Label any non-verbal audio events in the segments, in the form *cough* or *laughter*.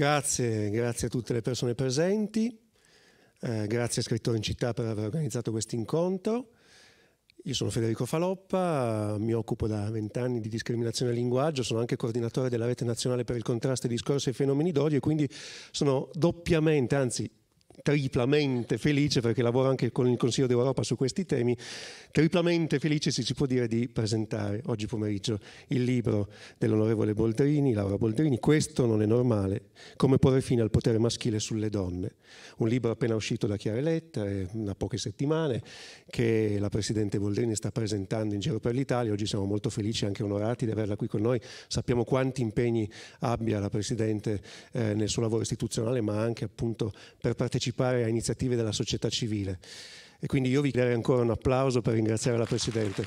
Grazie, grazie a tutte le persone presenti, eh, grazie a Scrittore in Città per aver organizzato questo incontro. Io sono Federico Faloppa, mi occupo da vent'anni di discriminazione al linguaggio, sono anche coordinatore della Rete Nazionale per il Contrasto ai Discorsi e ai Fenomeni d'Odio e quindi sono doppiamente, anzi triplamente felice, perché lavoro anche con il Consiglio d'Europa su questi temi, triplamente felice si può dire di presentare oggi pomeriggio il libro dell'onorevole Boldrini, Laura Boldrini, Questo non è normale, come porre fine al potere maschile sulle donne, un libro appena uscito da Chiare Lettere, da poche settimane, che la Presidente Boldrini sta presentando in giro per l'Italia, oggi siamo molto felici e anche onorati di averla qui con noi, sappiamo quanti impegni abbia la Presidente eh, nel suo lavoro istituzionale, ma anche appunto per partecipare partecipare a iniziative della società civile. E quindi io vi darei ancora un applauso per ringraziare la Presidente.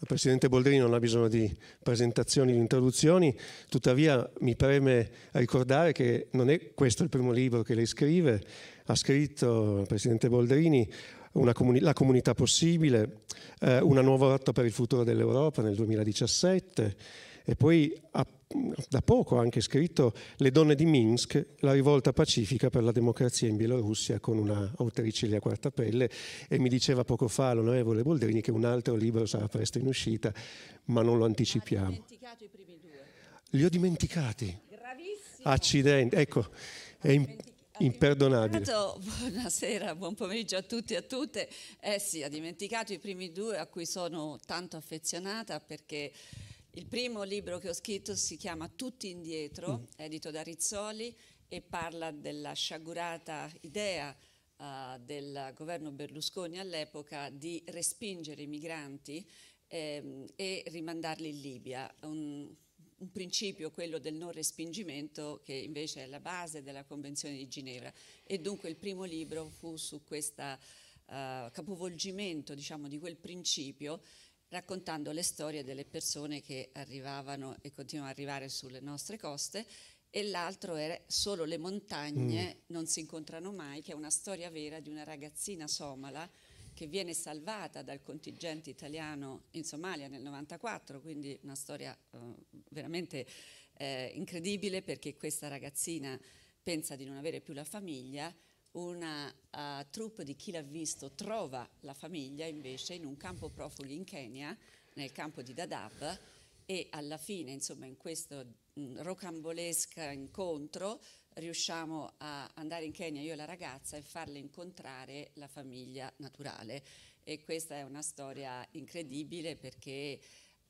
La Presidente Boldrini non ha bisogno di presentazioni, di introduzioni, tuttavia mi preme ricordare che non è questo il primo libro che lei scrive, ha scritto il Presidente Boldrini comuni- la comunità possibile, eh, una nuova rotta per il futuro dell'Europa nel 2017 e poi ha, da poco ha anche scritto Le donne di Minsk, la rivolta pacifica per la democrazia in Bielorussia con una autrice di a quarta pelle e mi diceva poco fa l'onorevole Boldrini che un altro libro sarà presto in uscita, ma non lo anticipiamo. dimenticato i primi due. Li ho dimenticati. Gravissimo. Accidenti, ecco, è, imp- imperdonabile. *laughs* Buonasera, buon pomeriggio a tutti e a tutte. Eh sì, ha dimenticato i primi due a cui sono tanto affezionata perché il primo libro che ho scritto si chiama Tutti indietro, mm. edito da Rizzoli e parla della sciagurata idea uh, del governo Berlusconi all'epoca di respingere i migranti ehm, e rimandarli in Libia. Un, un principio, quello del non respingimento, che invece è la base della Convenzione di Ginevra. E dunque il primo libro fu su questo uh, eh, capovolgimento diciamo, di quel principio, raccontando le storie delle persone che arrivavano e continuano ad arrivare sulle nostre coste e l'altro era Solo le montagne mm. non si incontrano mai, che è una storia vera di una ragazzina somala che viene salvata dal contingente italiano in Somalia nel 1994, quindi una storia eh, veramente eh, incredibile perché questa ragazzina pensa di non avere più la famiglia, una uh, troupe di chi l'ha visto trova la famiglia invece in un campo profughi in Kenya, nel campo di Dadaab, e alla fine, insomma, in questo mh, mm, rocambolesca incontro riusciamo a andare in Kenya io e la ragazza e farle incontrare la famiglia naturale e questa è una storia incredibile perché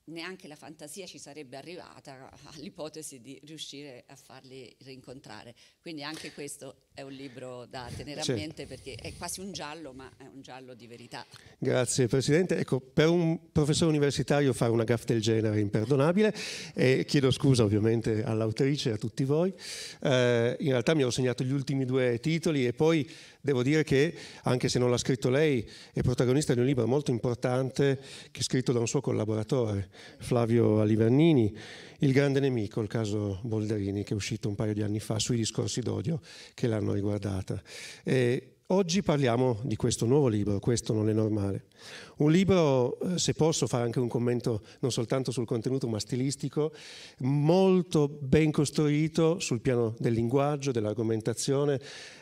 neanche la fantasia ci sarebbe arrivata all'ipotesi di riuscire a farli rincontrare. Quindi anche questo è un libro da tenere certo. a mente perché è quasi un giallo, ma è un giallo di verità. Grazie Presidente. Ecco, per un professore universitario fare una gaffa del genere è imperdonabile e chiedo scusa ovviamente all'autrice e a tutti voi. Eh, in realtà mi ho segnato gli ultimi due titoli e poi devo dire che, anche se non l'ha scritto lei, è protagonista di un libro molto importante che è scritto da un suo collaboratore, Flavio Alivernini, Il grande nemico, il caso Bolderini, che è uscito un paio di anni fa sui discorsi d'odio che l'hanno l'hanno riguardata. E oggi parliamo di questo nuovo libro, questo non è normale. Un libro, eh, se posso fare anche un commento non soltanto sul contenuto ma stilistico, molto ben costruito sul piano del linguaggio, dell'argomentazione,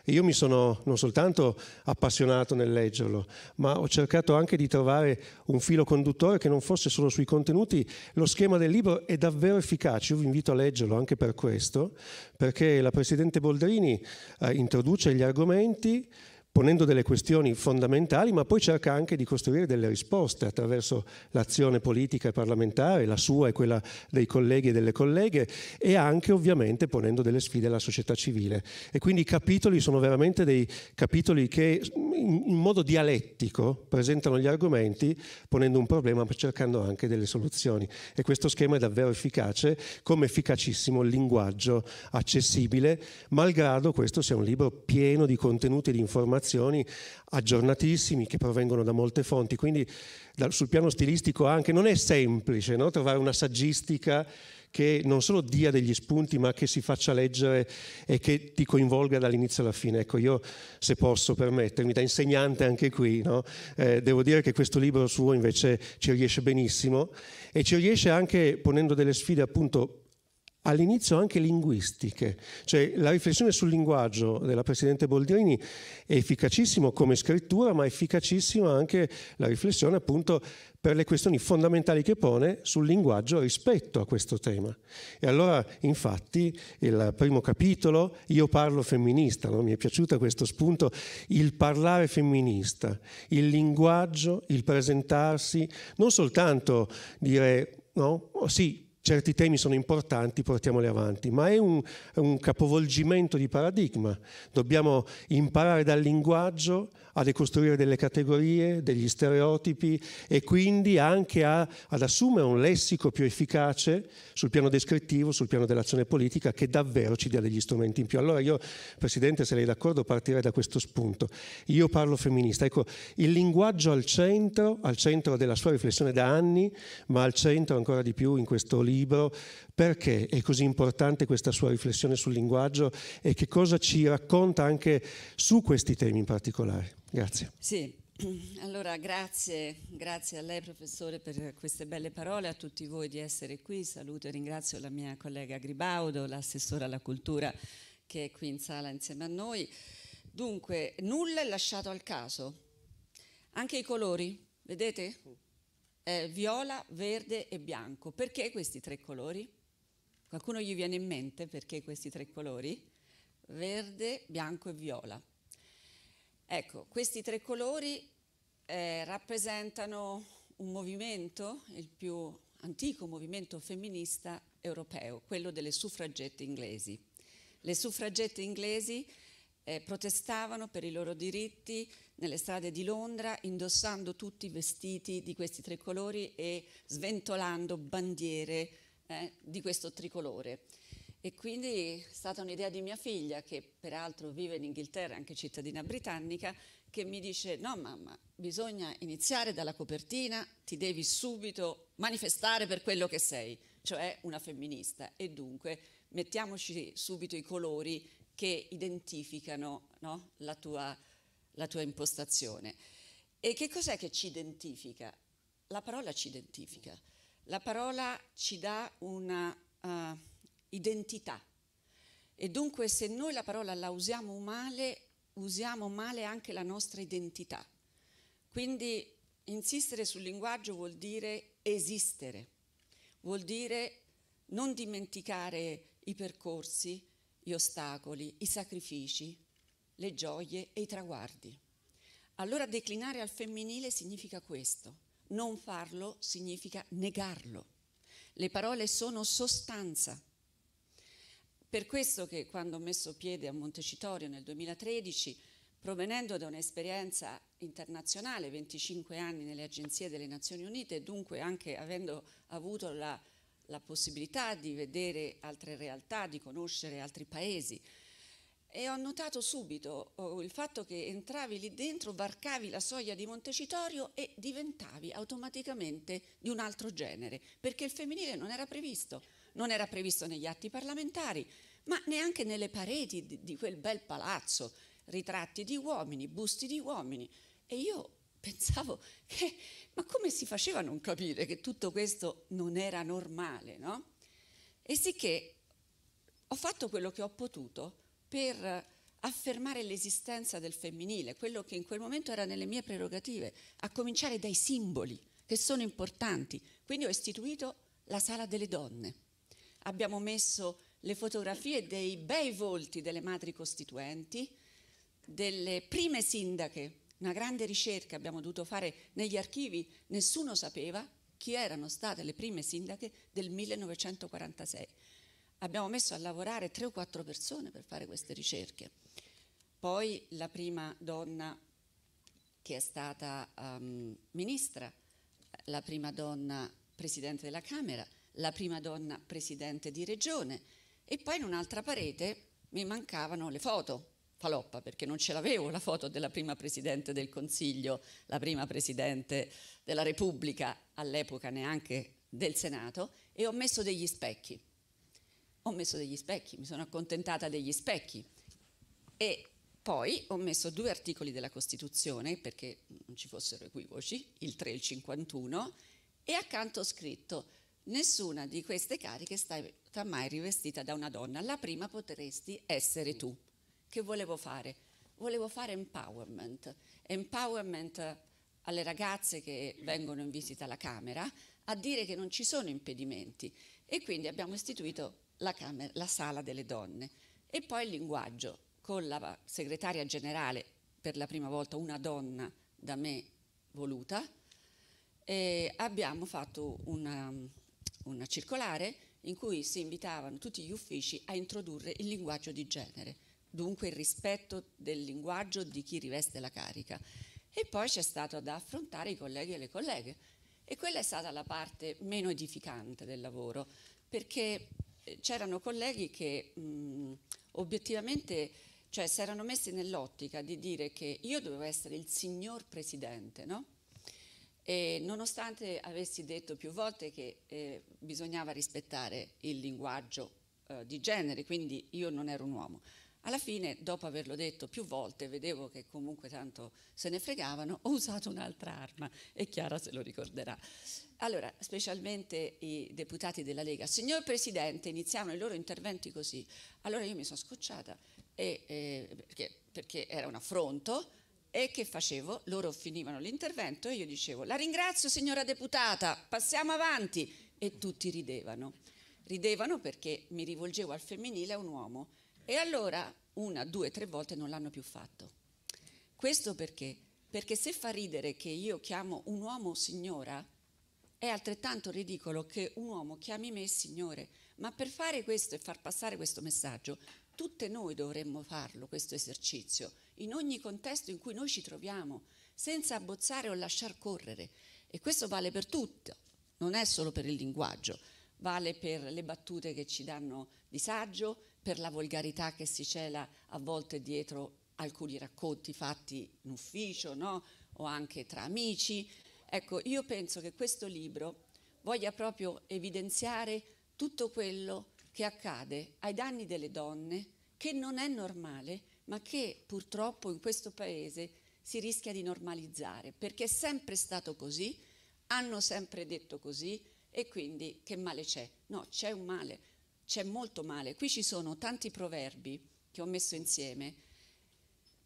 e io mi sono non soltanto appassionato nel leggerlo, ma ho cercato anche di trovare un filo conduttore che non fosse solo sui contenuti. Lo schema del libro è davvero efficace, io vi invito a leggerlo anche per questo, perché la Presidente Boldrini eh, introduce gli argomenti, ponendo delle questioni fondamentali, ma poi cerca anche di costruire delle risposte attraverso l'azione politica e parlamentare, la sua e quella dei colleghi e delle colleghe, e anche ovviamente ponendo delle sfide alla società civile. E quindi i capitoli sono veramente dei capitoli che in modo dialettico presentano gli argomenti, ponendo un problema ma cercando anche delle soluzioni. E questo schema è davvero efficace, come efficacissimo il linguaggio accessibile, malgrado questo sia un libro pieno di contenuti e di informazioni informazioni aggiornatissimi che provengono da molte fonti, quindi dal, sul piano stilistico anche non è semplice no? trovare una saggistica che non solo dia degli spunti ma che si faccia leggere e che ti coinvolga dall'inizio alla fine. Ecco, io se posso permettermi, da insegnante anche qui, no? eh, devo dire che questo libro suo invece ci riesce benissimo e ci riesce anche ponendo delle sfide appunto all'inizio anche linguistiche. Cioè la riflessione sul linguaggio della Presidente Boldrini è efficacissima come scrittura, ma è efficacissima anche la riflessione appunto per le questioni fondamentali che pone sul linguaggio rispetto a questo tema. E allora, infatti, il primo capitolo, Io parlo femminista, no? mi è piaciuto questo spunto, il parlare femminista, il linguaggio, il presentarsi, non soltanto dire, no, sì, certi temi sono importanti, portiamoli avanti, ma è un, un capovolgimento di paradigma. Dobbiamo imparare dal linguaggio a decostruire delle categorie, degli stereotipi e quindi anche a, ad assumere un lessico più efficace sul piano descrittivo, sul piano dell'azione politica che davvero ci dia degli strumenti in più. Allora io, Presidente, se lei è d'accordo, partirei da questo spunto. Io parlo femminista, ecco, il linguaggio al centro, al centro della sua riflessione da anni, ma al centro ancora di più in questo libro, perché è così importante questa sua riflessione sul linguaggio e che cosa ci racconta anche su questi temi in particolare? Grazie. Sì. *clears throat* Allora, grazie, grazie, a lei professore per queste belle parole, a tutti voi di essere qui. Saluto e ringrazio la mia collega Gribaudo, l'assessore alla cultura che è qui in sala insieme a noi. Dunque, nulla è lasciato al caso. Anche i colori, vedete? Eh, viola, verde e bianco. Perché questi tre colori? Qualcuno gli viene in mente perché questi tre colori? Verde, bianco e viola. Ecco, questi tre colori eh, rappresentano un movimento, il più antico movimento femminista europeo, quello delle suffragette inglesi. Le suffragette inglesi eh, protestavano per i loro diritti nelle strade di Londra indossando tutti i vestiti di questi tre colori e sventolando bandiere eh, di questo tricolore. E quindi è stata un'idea di mia figlia, che peraltro vive in Inghilterra, anche cittadina britannica, che mi dice: No, mamma, bisogna iniziare dalla copertina, ti devi subito manifestare per quello che sei, cioè una femminista. E dunque mettiamoci subito i colori che identificano no, la, tua, la tua impostazione. E che cos'è che ci identifica? La parola ci identifica. La parola ci dà una. Uh, identità. E dunque se noi la parola la usiamo male, usiamo male anche la nostra identità. Quindi insistere sul linguaggio vuol dire esistere, vuol dire non dimenticare i percorsi, gli ostacoli, i sacrifici, le gioie e i traguardi. Allora declinare al femminile significa questo, non farlo significa negarlo. Le parole sono sostanza, per questo che quando ho messo piede a Montecitorio nel 2013, provenendo da un'esperienza internazionale, 25 anni nelle agenzie delle Nazioni Unite, dunque anche avendo avuto la, la possibilità di vedere altre realtà, di conoscere altri paesi, e ho notato subito oh, il fatto che entravi lì dentro, varcavi la soglia di Montecitorio e diventavi automaticamente di un altro genere, perché il femminile non era previsto non era previsto negli atti parlamentari, ma neanche nelle pareti di quel bel palazzo, ritratti di uomini, busti di uomini. E io pensavo che, ma come si faceva a non capire che tutto questo non era normale, no? E sicché ho fatto quello che ho potuto per affermare l'esistenza del femminile, quello che in quel momento era nelle mie prerogative, a cominciare dai simboli che sono importanti. Quindi ho istituito la sala delle donne abbiamo messo le fotografie dei bei volti delle madri costituenti, delle prime sindache, una grande ricerca abbiamo dovuto fare negli archivi, nessuno sapeva chi erano state le prime sindache del 1946. Abbiamo messo a lavorare tre o quattro persone per fare queste ricerche. Poi la prima donna che è stata um, ministra, la prima donna presidente della Camera, la prima donna presidente di regione e poi in un'altra parete mi mancavano le foto, faloppa, perché non ce l'avevo la foto della prima presidente del Consiglio, la prima presidente della Repubblica, all'epoca neanche del Senato, e ho messo degli specchi. Ho messo degli specchi, mi sono accontentata degli specchi. E poi ho messo due articoli della Costituzione perché non ci fossero equivoci, il 3 e il 51, e accanto ho scritto Nessuna di queste cariche è stata mai rivestita da una donna. La prima potresti essere tu. Che volevo fare? Volevo fare empowerment. Empowerment alle ragazze che vengono in visita alla Camera a dire che non ci sono impedimenti e quindi abbiamo istituito la, camera, la sala delle donne. E poi il linguaggio, con la segretaria generale, per la prima volta una donna da me voluta, e eh, abbiamo fatto una, una circolare in cui si invitavano tutti gli uffici a introdurre il linguaggio di genere, dunque il rispetto del linguaggio di chi riveste la carica. E poi c'è stato da affrontare i colleghi e le colleghe. E quella è stata la parte meno edificante del lavoro, perché eh, c'erano colleghi che mh, mm, obiettivamente cioè, si erano messi nell'ottica di dire che io dovevo essere il signor presidente, no? E nonostante avessi detto più volte che eh, bisognava rispettare il linguaggio eh, di genere, quindi io non ero un uomo, alla fine, dopo averlo detto più volte, vedevo che comunque tanto se ne fregavano, ho usato un'altra arma e Chiara se lo ricorderà. Allora, specialmente i deputati della Lega, signor Presidente, iniziavano i loro interventi così. Allora io mi sono scocciata e, eh, perché, perché, era un affronto e che facevo? Loro finivano l'intervento e io dicevo la ringrazio signora deputata, passiamo avanti. E tutti ridevano. Ridevano perché mi rivolgevo al femminile a un uomo. E allora una, due, tre volte non l'hanno più fatto. Questo perché? Perché se fa ridere che io chiamo un uomo signora, è altrettanto ridicolo che un uomo chiami me signore. Ma per fare questo e far passare questo messaggio, tutte noi dovremmo farlo, questo esercizio in ogni contesto in cui noi ci troviamo, senza abbozzare o lasciar correre. E questo vale per tutto, non è solo per il linguaggio, vale per le battute che ci danno disagio, per la volgarità che si cela a volte dietro alcuni racconti fatti in ufficio no? o anche tra amici. Ecco, io penso che questo libro voglia proprio evidenziare tutto quello che accade ai danni delle donne, che non è normale, ma che purtroppo in questo Paese si rischia di normalizzare, perché è sempre stato così, hanno sempre detto così e quindi che male c'è? No, c'è un male, c'è molto male. Qui ci sono tanti proverbi che ho messo insieme,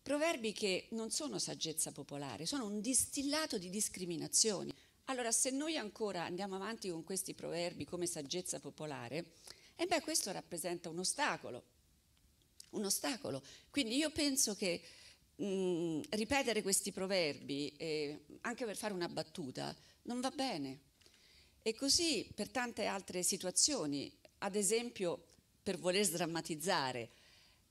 proverbi che non sono saggezza popolare, sono un distillato di discriminazioni. Allora, se noi ancora andiamo avanti con questi proverbi come saggezza popolare, e eh beh, questo rappresenta un ostacolo un ostacolo. Quindi io penso che mh, ripetere questi proverbi, eh, anche per fare una battuta, non va bene. E così per tante altre situazioni, ad esempio per voler sdrammatizzare,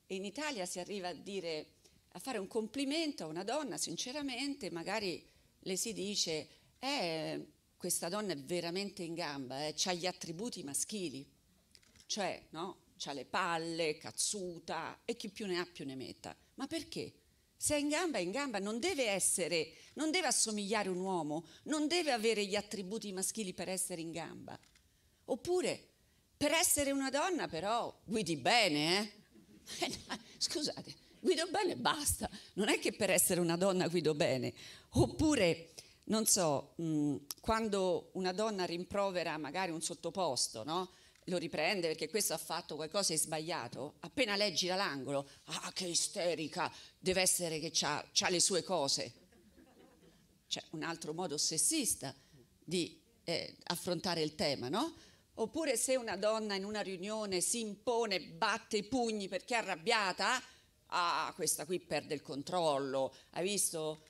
in Italia si arriva a dire a fare un complimento a una donna, sinceramente, magari le si dice, eh, questa donna è veramente in gamba, eh, ha gli attributi maschili, cioè, no? ha le palle, cazzuta e chi più ne ha più ne metta. Ma perché? Se è in gamba è in gamba, non deve essere, non deve assomigliare a un uomo, non deve avere gli attributi maschili per essere in gamba. Oppure, per essere una donna però guidi bene, eh? *laughs* eh scusate, guido bene e basta, non è che per essere una donna guido bene. Oppure, non so, mh, quando una donna rimprovera magari un sottoposto, no? lo riprende perché questo ha fatto qualcosa di sbagliato, appena leggi l'angolo, ah che isterica, deve essere che ha le sue cose. C'è cioè, un altro modo sessista di eh, affrontare il tema, no? Oppure se una donna in una riunione si impone, batte i pugni perché è arrabbiata, ah questa qui perde il controllo, hai visto?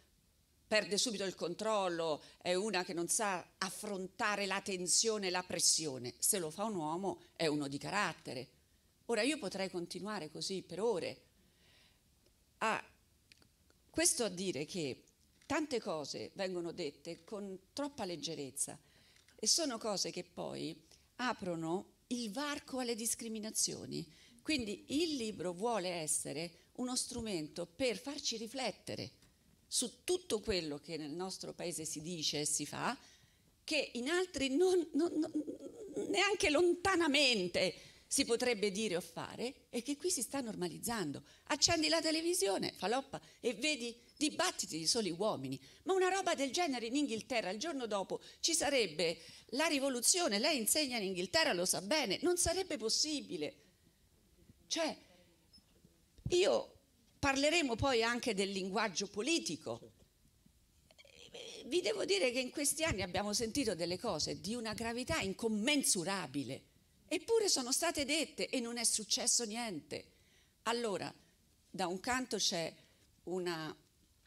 perde subito il controllo, è una che non sa affrontare la tensione, la pressione. Se lo fa un uomo è uno di carattere. Ora io potrei continuare così per ore. Ah, questo a dire che tante cose vengono dette con troppa leggerezza e sono cose che poi aprono il varco alle discriminazioni. Quindi il libro vuole essere uno strumento per farci riflettere su tutto quello che nel nostro paese si dice e si fa, che in altri non, non, non, neanche lontanamente si potrebbe dire o fare e che qui si sta normalizzando. Accendi la televisione, faloppa, e vedi dibattiti di soli uomini. Ma una roba del genere in Inghilterra, il giorno dopo ci sarebbe la rivoluzione, lei insegna in Inghilterra, lo sa bene, non sarebbe possibile. Cioè, io Parleremo poi anche del linguaggio politico. Vi devo dire che in questi anni abbiamo sentito delle cose di una gravità incommensurabile, eppure sono state dette e non è successo niente. Allora, da un canto c'è una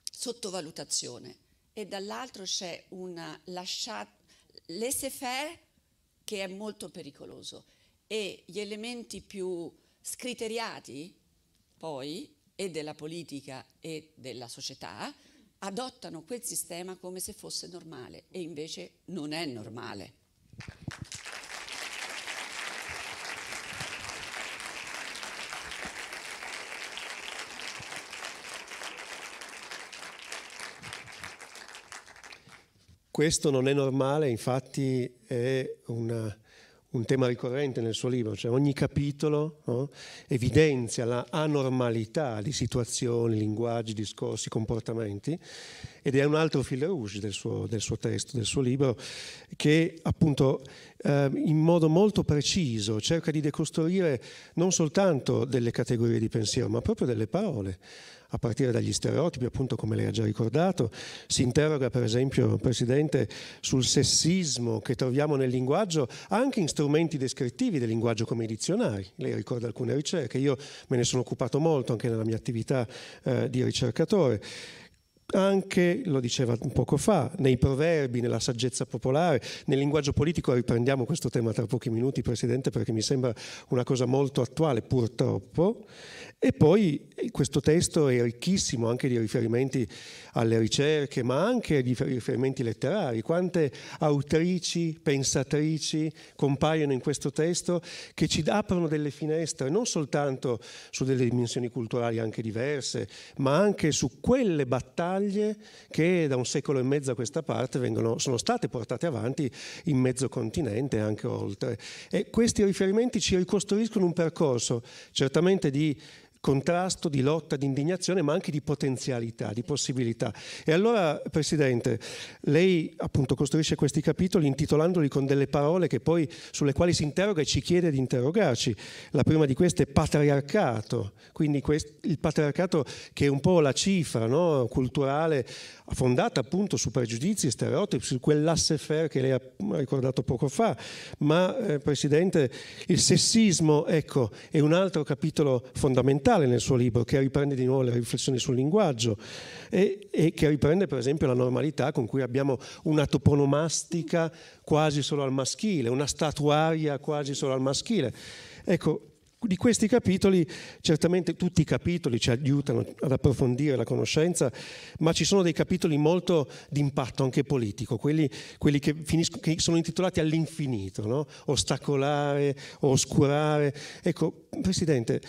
sottovalutazione e dall'altro c'è una lasciata laissez che è molto pericoloso e gli elementi più scriteriati poi e della politica e della società adottano quel sistema come se fosse normale e invece non è normale. Questo non è normale, infatti è una un tema ricorrente nel suo libro, cioè ogni capitolo no, evidenzia la anormalità di situazioni, linguaggi, discorsi, comportamenti ed è un altro fil rouge del suo, del suo testo, del suo libro, che appunto eh, in modo molto preciso cerca di decostruire non soltanto delle categorie di pensiero, ma proprio delle parole a partire dagli stereotipi, appunto come lei ha già ricordato, si interroga per esempio, Presidente, sul sessismo che troviamo nel linguaggio, anche in strumenti descrittivi del linguaggio come i dizionari. Lei ricorda alcune ricerche, io me ne sono occupato molto anche nella mia attività eh, di ricercatore anche, lo diceva poco fa, nei proverbi, nella saggezza popolare, nel linguaggio politico, riprendiamo questo tema tra pochi minuti, Presidente, perché mi sembra una cosa molto attuale, purtroppo, e poi eh, questo testo è ricchissimo anche di riferimenti alle ricerche, ma anche di riferimenti letterari. Quante autrici, pensatrici compaiono in questo testo che ci aprono delle finestre, non soltanto su delle dimensioni culturali anche diverse, ma anche su quelle battaglie che da un secolo e mezzo a questa parte vengono, sono state portate avanti in mezzo continente e anche oltre. E questi riferimenti ci ricostruiscono un percorso certamente di contrasto, di lotta, di indignazione, ma anche di potenzialità, di possibilità. E allora, Presidente, lei appunto costruisce questi capitoli intitolandoli con delle parole che poi, sulle quali si interroga e ci chiede di interrogarci. La prima di queste è patriarcato, quindi quest- il patriarcato che è un po' la cifra no? culturale fondata appunto su pregiudizi stereotipi, su quell'asse-faire che lei ha ricordato poco fa. Ma, eh, Presidente, il sessismo, ecco, è un altro capitolo fondamentale fondamentale nel suo libro, che riprende di nuovo le riflessioni sul linguaggio e, e che riprende per esempio la normalità con cui abbiamo una toponomastica quasi solo al maschile, una statuaria quasi solo al maschile. Ecco, di questi capitoli, certamente tutti i capitoli ci aiutano ad approfondire la conoscenza, ma ci sono dei capitoli molto d'impatto anche politico, quelli, quelli che, finisco, che, sono intitolati all'infinito, no? ostacolare, oscurare. Ecco, Presidente,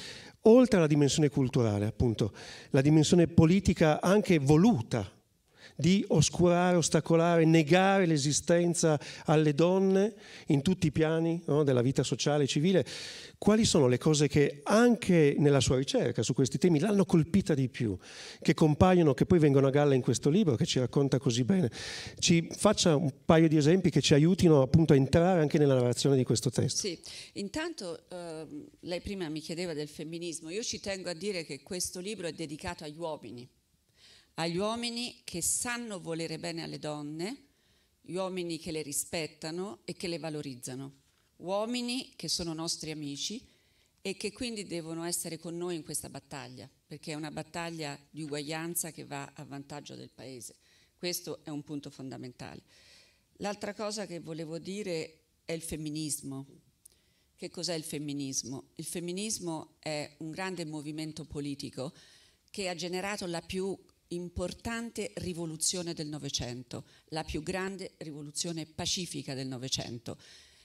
oltre alla dimensione culturale, appunto, la dimensione politica anche voluta di oscurare, ostacolare, negare l'esistenza alle donne in tutti i piani no, della vita sociale e civile, quali sono le cose che anche nella sua ricerca su questi temi l'hanno colpita di più, che compaiono, che poi vengono a galla in questo libro che ci racconta così bene? Ci faccia un paio di esempi che ci aiutino appunto a entrare anche nella narrazione di questo testo. Sì, intanto eh, lei prima mi chiedeva del femminismo, io ci tengo a dire che questo libro è dedicato agli uomini agli uomini che sanno volere bene alle donne, gli uomini che le rispettano e che le valorizzano, uomini che sono nostri amici e che quindi devono essere con noi in questa battaglia, perché è una battaglia di uguaglianza che va a vantaggio del Paese. Questo è un punto fondamentale. L'altra cosa che volevo dire è il femminismo. Che cos'è il femminismo? Il femminismo è un grande movimento politico che ha generato la più importante rivoluzione del Novecento, la più grande rivoluzione pacifica del Novecento.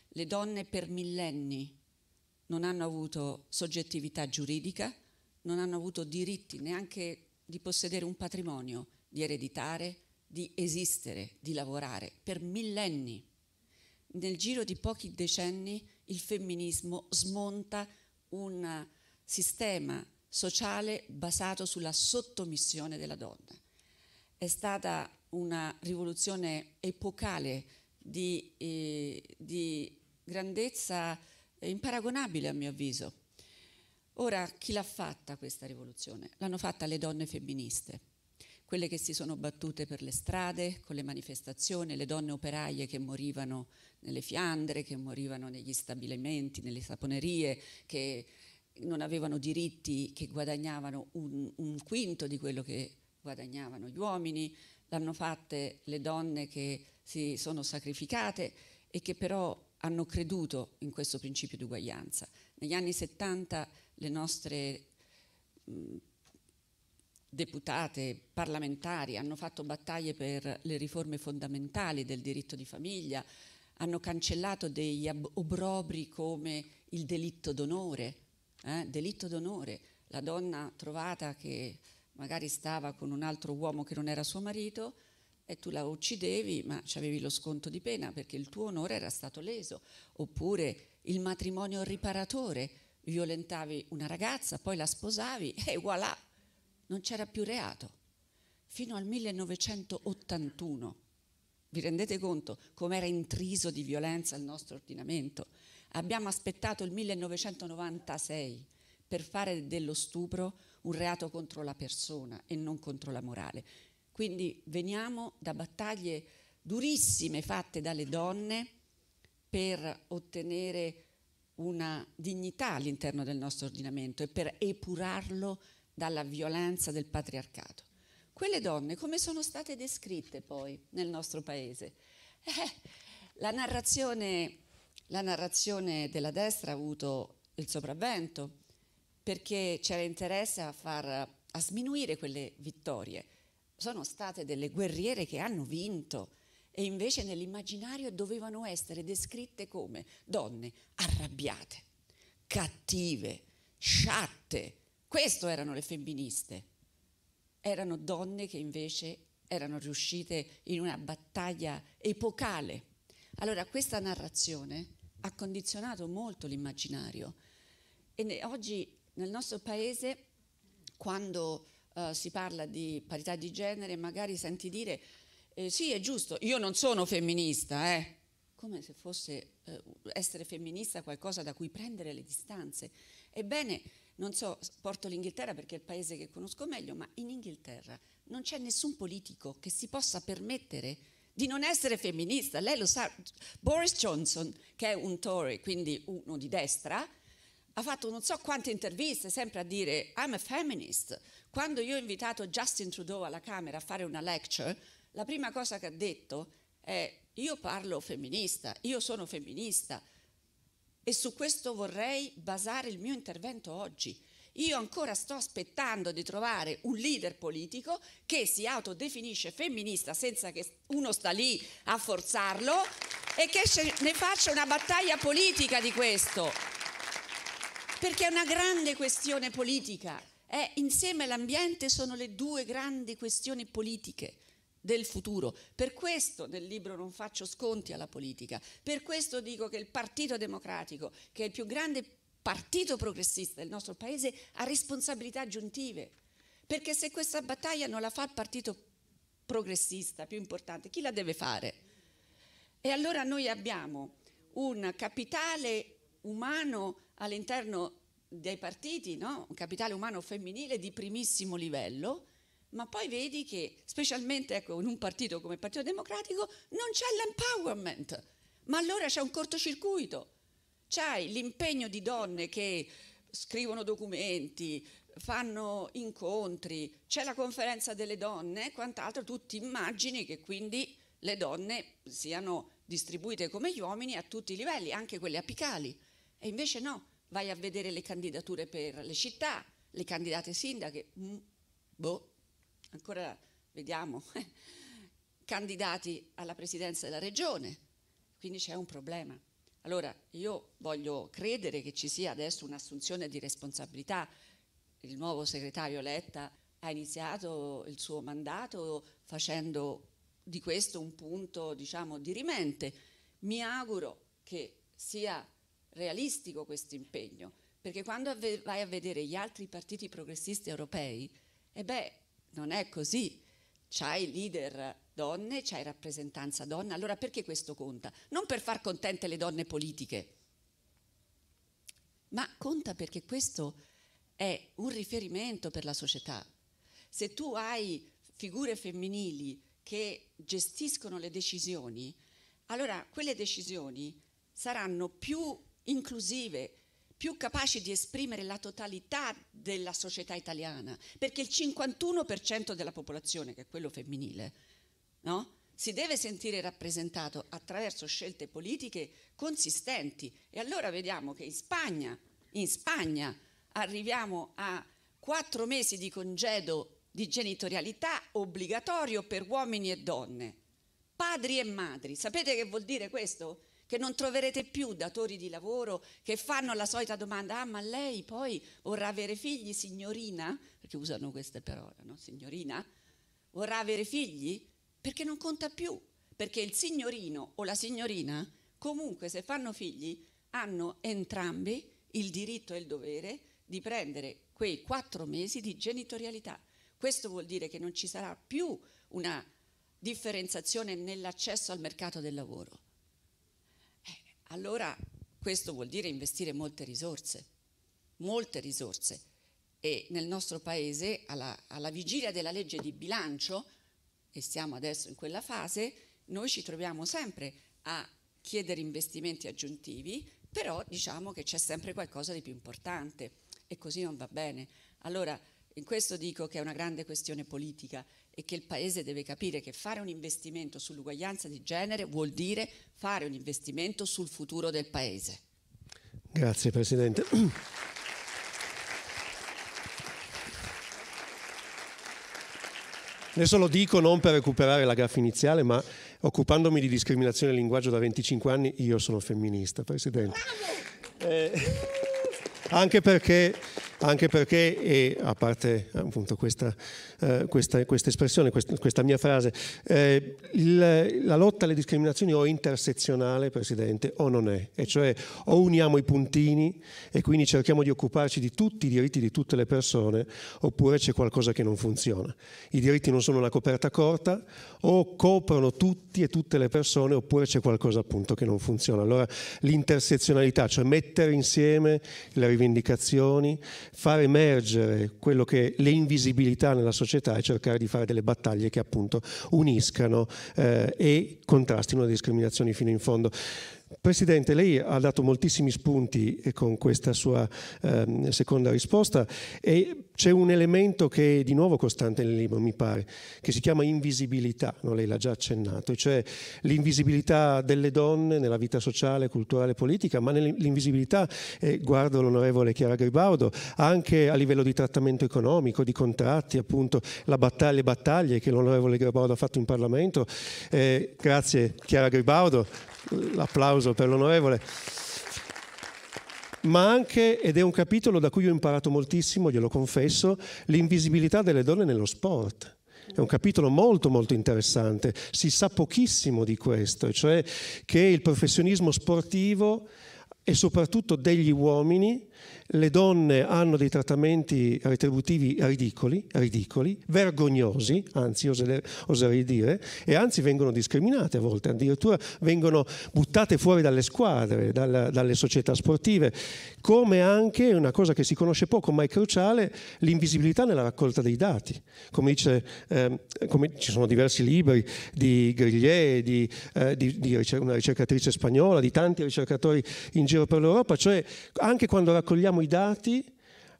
Le donne per millenni non hanno avuto soggettività giuridica, non hanno avuto diritti neanche di possedere un patrimonio, di ereditare, di esistere, di lavorare, per millenni. Nel giro di pochi decenni il femminismo smonta un sistema sociale basato sulla sottomissione della donna. È stata una rivoluzione epocale di, eh, di grandezza imparagonabile a mio avviso. Ora, chi l'ha fatta questa rivoluzione? L'hanno fatta le donne femministe, quelle che si sono battute per le strade, con le manifestazioni, le donne operaie che morivano nelle Fiandre, che morivano negli stabilimenti, nelle saponerie, che non avevano diritti, che guadagnavano un, un quinto di quello che guadagnavano gli uomini, l'hanno fatte le donne che si sono sacrificate e che però hanno creduto in questo principio di uguaglianza. Negli anni 70 le nostre deputate, parlamentari hanno fatto battaglie per le riforme fondamentali del diritto di famiglia, hanno cancellato degli obrobri come il delitto d'onore, eh? delitto d'onore, la donna trovata che magari stava con un altro uomo che non era suo marito e tu la uccidevi ma ci avevi lo sconto di pena perché il tuo onore era stato leso, oppure il matrimonio riparatore, violentavi una ragazza, poi la sposavi *laughs* e voilà, non c'era più reato. Fino al 1981. Vi rendete conto com'era intriso di violenza il nostro ordinamento? Abbiamo aspettato il 1996 per fare dello stupro un reato contro la persona e non contro la morale. Quindi veniamo da battaglie durissime fatte dalle donne per ottenere una dignità all'interno del nostro ordinamento e per epurarlo dalla violenza del patriarcato. Quelle donne come sono state descritte poi nel nostro paese? Eh, la narrazione la narrazione della destra ha avuto il sopravvento perché c'era interesse a, far, a sminuire quelle vittorie. Sono state delle guerriere che hanno vinto e invece nell'immaginario dovevano essere descritte come donne arrabbiate, cattive, sciatte. Questo erano le femministe. Erano donne che invece erano riuscite in una battaglia epocale. Allora questa narrazione ha condizionato molto l'immaginario. E oggi nel nostro paese, quando eh, si parla di parità di genere, magari senti dire eh, sì, è giusto, io non sono femminista, eh. come se fosse eh, essere femminista qualcosa da cui prendere le distanze. Ebbene, non so, porto l'Inghilterra perché è il paese che conosco meglio, ma in Inghilterra non c'è nessun politico che si possa permettere di non essere femminista. Lei lo sa, Boris Johnson, che è un Tory, quindi uno di destra, ha fatto non so quante interviste sempre a dire I'm a feminist. Quando io ho invitato Justin Trudeau alla Camera a fare una lecture, la prima cosa che ha detto è io parlo femminista, io sono femminista e su questo vorrei basare il mio intervento oggi. Io ancora sto aspettando di trovare un leader politico che si autodefinisce femminista senza che uno sta lì a forzarlo e che ne faccia una battaglia politica di questo. Perché è una grande questione politica. Eh, insieme all'ambiente sono le due grandi questioni politiche del futuro. Per questo nel libro non faccio sconti alla politica, per questo dico che il Partito Democratico, che è il più grande partito progressista del nostro paese ha responsabilità aggiuntive, perché se questa battaglia non la fa il partito progressista più importante, chi la deve fare? E allora noi abbiamo un capitale umano all'interno dei partiti, no? un capitale umano femminile di primissimo livello, ma poi vedi che specialmente ecco, in un partito come il Partito Democratico non c'è l'empowerment, ma allora c'è un cortocircuito c'hai l'impegno di donne che scrivono documenti, fanno incontri, c'è la conferenza delle donne e quant'altro, tu ti immagini che quindi le donne siano distribuite come gli uomini a tutti i livelli, anche quelle apicali. E invece no, vai a vedere le candidature per le città, le candidate sindache, mh, mm, boh, ancora vediamo, *laughs* candidati alla presidenza della regione. Quindi c'è un problema. Allora io voglio credere che ci sia adesso un'assunzione di responsabilità. Il nuovo segretario Letta ha iniziato il suo mandato facendo di questo un punto diciamo rimente. Mi auguro che sia realistico questo impegno, perché quando vai a vedere gli altri partiti progressisti europei, e eh beh, non è così c'hai leader donne, c'hai rappresentanza donna, allora perché questo conta? Non per far contente le donne politiche, ma conta perché questo è un riferimento per la società. Se tu hai figure femminili che gestiscono le decisioni, allora quelle decisioni saranno più inclusive, più capaci di esprimere la totalità della società italiana, perché il 51% della popolazione, che è quello femminile, no? si deve sentire rappresentato attraverso scelte politiche consistenti. E allora vediamo che in Spagna, in Spagna arriviamo a quattro mesi di congedo di genitorialità obbligatorio per uomini e donne, padri e madri. Sapete che vuol dire questo? che non troverete più datori di lavoro che fanno la solita domanda, ah ma lei poi vorrà avere figli, signorina? Perché usano queste parole, no? Signorina? Vorrà avere figli? Perché non conta più, perché il signorino o la signorina, comunque se fanno figli, hanno entrambi il diritto e il dovere di prendere quei quattro mesi di genitorialità. Questo vuol dire che non ci sarà più una differenziazione nell'accesso al mercato del lavoro allora questo vuol dire investire molte risorse, molte risorse. E nel nostro Paese, alla, alla vigilia della legge di bilancio, e siamo adesso in quella fase, noi ci troviamo sempre a chiedere investimenti aggiuntivi, però diciamo che c'è sempre qualcosa di più importante e così non va bene. Allora, in questo dico che è una grande questione politica e che il Paese deve capire che fare un investimento sull'uguaglianza di genere vuol dire fare un investimento sul futuro del Paese. Grazie Presidente. Adesso lo dico non per recuperare la graffa iniziale, ma occupandomi di discriminazione del linguaggio da 25 anni, io sono femminista, Presidente. Eh, anche perché anche perché, e a parte appunto questa, eh, questa, questa espressione, questa, questa, mia frase, eh, il, la lotta alle discriminazioni o è intersezionale, Presidente, o non è, e cioè o uniamo i puntini e quindi cerchiamo di occuparci di tutti i diritti di tutte le persone, oppure c'è qualcosa che non funziona. I diritti non sono una coperta corta, o coprono tutti e tutte le persone, oppure c'è qualcosa appunto che non funziona. Allora l'intersezionalità, cioè mettere insieme le rivendicazioni, far emergere quello che le invisibilità nella società e cercare di fare delle battaglie che appunto uniscano eh, e contrastino le discriminazioni fino in fondo. Presidente, lei ha dato moltissimi spunti eh, con questa sua ehm, seconda risposta e c'è un elemento che è di nuovo costante nel libro, mi pare, che si chiama invisibilità, no? lei l'ha già accennato, cioè l'invisibilità delle donne nella vita sociale, culturale, politica, ma l'invisibilità, eh, guardo l'onorevole Chiara Gribaudo, anche a livello di trattamento economico, di contratti, appunto, la battaglia, le battaglie che l'onorevole Gribaudo ha fatto in Parlamento. Eh, grazie Chiara Gribaudo l'applauso per l'onorevole, ma anche, ed è un capitolo da cui ho imparato moltissimo, glielo confesso, l'invisibilità delle donne nello sport. È un capitolo molto molto interessante, si sa pochissimo di questo, cioè che il professionismo sportivo e soprattutto degli uomini le donne hanno dei trattamenti retributivi ridicoli, ridicoli vergognosi, anzi oserei dire, e anzi vengono discriminate a volte, addirittura vengono buttate fuori dalle squadre, dalla, dalle società sportive, come anche una cosa che si conosce poco ma è cruciale, l'invisibilità nella raccolta dei dati. Come dice, eh, come, ci sono diversi libri di Grillier, di, eh, di, di una ricercatrice spagnola, di tanti ricercatori in giro per l'Europa, cioè anche quando raccontano raccogliamo i dati,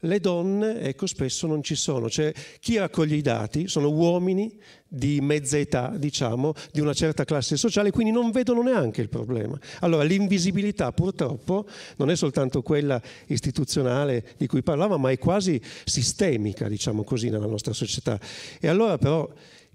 le donne, ecco, spesso non ci sono. Cioè, chi raccoglie i dati sono uomini di mezza età, diciamo, di una certa classe sociale, quindi non vedono neanche il problema. Allora, l'invisibilità purtroppo non è soltanto quella istituzionale di cui parlava, ma è quasi sistemica, diciamo così, nella nostra società. E allora però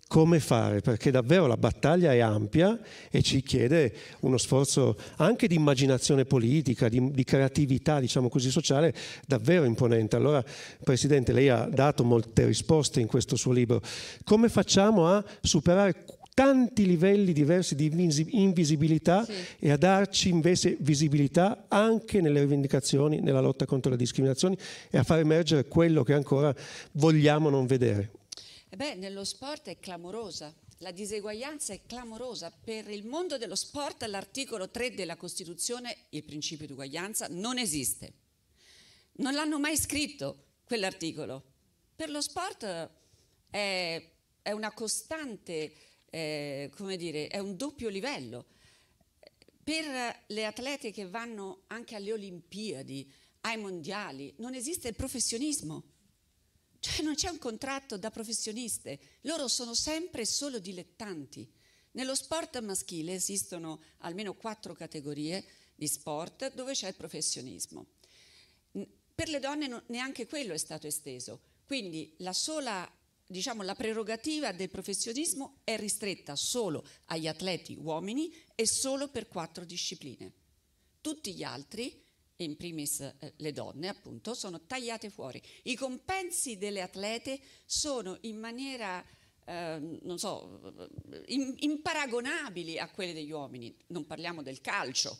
come fare, perché davvero la battaglia è ampia e ci chiede uno sforzo anche di immaginazione politica, di, di creatività, diciamo così, sociale, davvero imponente. Allora, Presidente, lei ha dato molte risposte in questo suo libro. Come facciamo a superare tanti livelli diversi di invisibilità sì. e a darci invece visibilità anche nelle rivendicazioni, nella lotta contro le discriminazioni e a far emergere quello che ancora vogliamo non vedere beh, nello sport è clamorosa. La diseguaglianza è clamorosa. Per il mondo dello sport l'articolo 3 della Costituzione, il principio di uguaglianza, non esiste. Non l'hanno mai scritto quell'articolo. Per lo sport eh, è, è una costante, eh, come dire, è un doppio livello. Per le atlete che vanno anche alle Olimpiadi, ai mondiali, non esiste il professionismo. Cioè non c'è un contratto da professioniste, loro sono sempre solo dilettanti. Nello sport maschile esistono almeno quattro categorie di sport dove c'è il professionismo. Per le donne neanche quello è stato esteso, quindi la sola diciamo, la prerogativa del professionismo è ristretta solo agli atleti uomini e solo per quattro discipline. Tutti gli altri in primis eh, le donne appunto, sono tagliate fuori. I compensi delle atlete sono in maniera, eh, non so, in, imparagonabili a quelli degli uomini, non parliamo del calcio,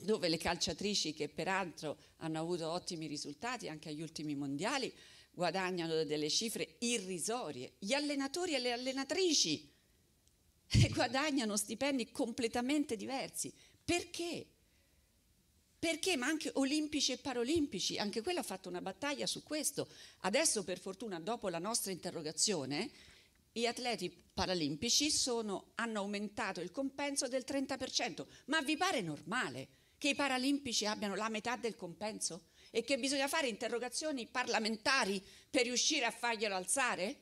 dove le calciatrici che peraltro hanno avuto ottimi risultati anche agli ultimi mondiali guadagnano delle cifre irrisorie, gli allenatori e le allenatrici eh, guadagnano stipendi completamente diversi. Perché? Perché? Ma anche olimpici e parolimpici, anche quello ha fatto una battaglia su questo. Adesso, per fortuna, dopo la nostra interrogazione, gli atleti paralimpici sono, hanno aumentato il compenso del 30%. Ma vi pare normale che i paralimpici abbiano la metà del compenso? E che bisogna fare interrogazioni parlamentari per riuscire a farglielo alzare?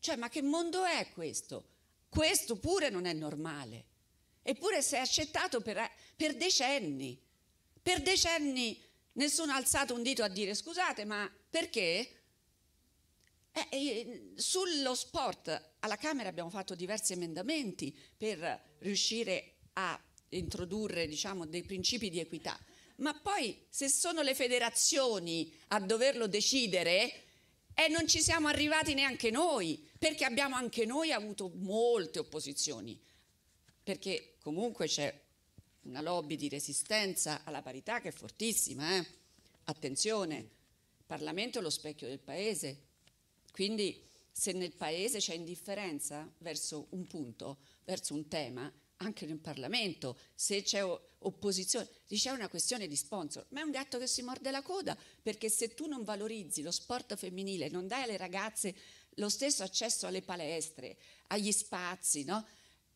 Cioè, ma che mondo è questo? Questo pure non è normale. Eppure si è accettato per, eh, per decenni. Per decenni nessuno ha alzato un dito a dire scusate, ma perché? Eh, eh, sullo sport alla Camera abbiamo fatto diversi emendamenti per riuscire a introdurre diciamo, dei principi di equità, ma poi se sono le federazioni a doverlo decidere, e eh, non ci siamo arrivati neanche noi, perché abbiamo anche noi avuto molte opposizioni, perché comunque c'è una lobby di resistenza alla parità che è fortissima. Eh? Attenzione, il Parlamento è lo specchio del Paese, quindi se nel Paese c'è indifferenza verso un punto, verso un tema, anche nel Parlamento, se c'è opposizione, c'è una questione di sponsor, ma è un gatto che si morde la coda, perché se tu non valorizzi lo sport femminile, non dai alle ragazze lo stesso accesso alle palestre, agli spazi, no?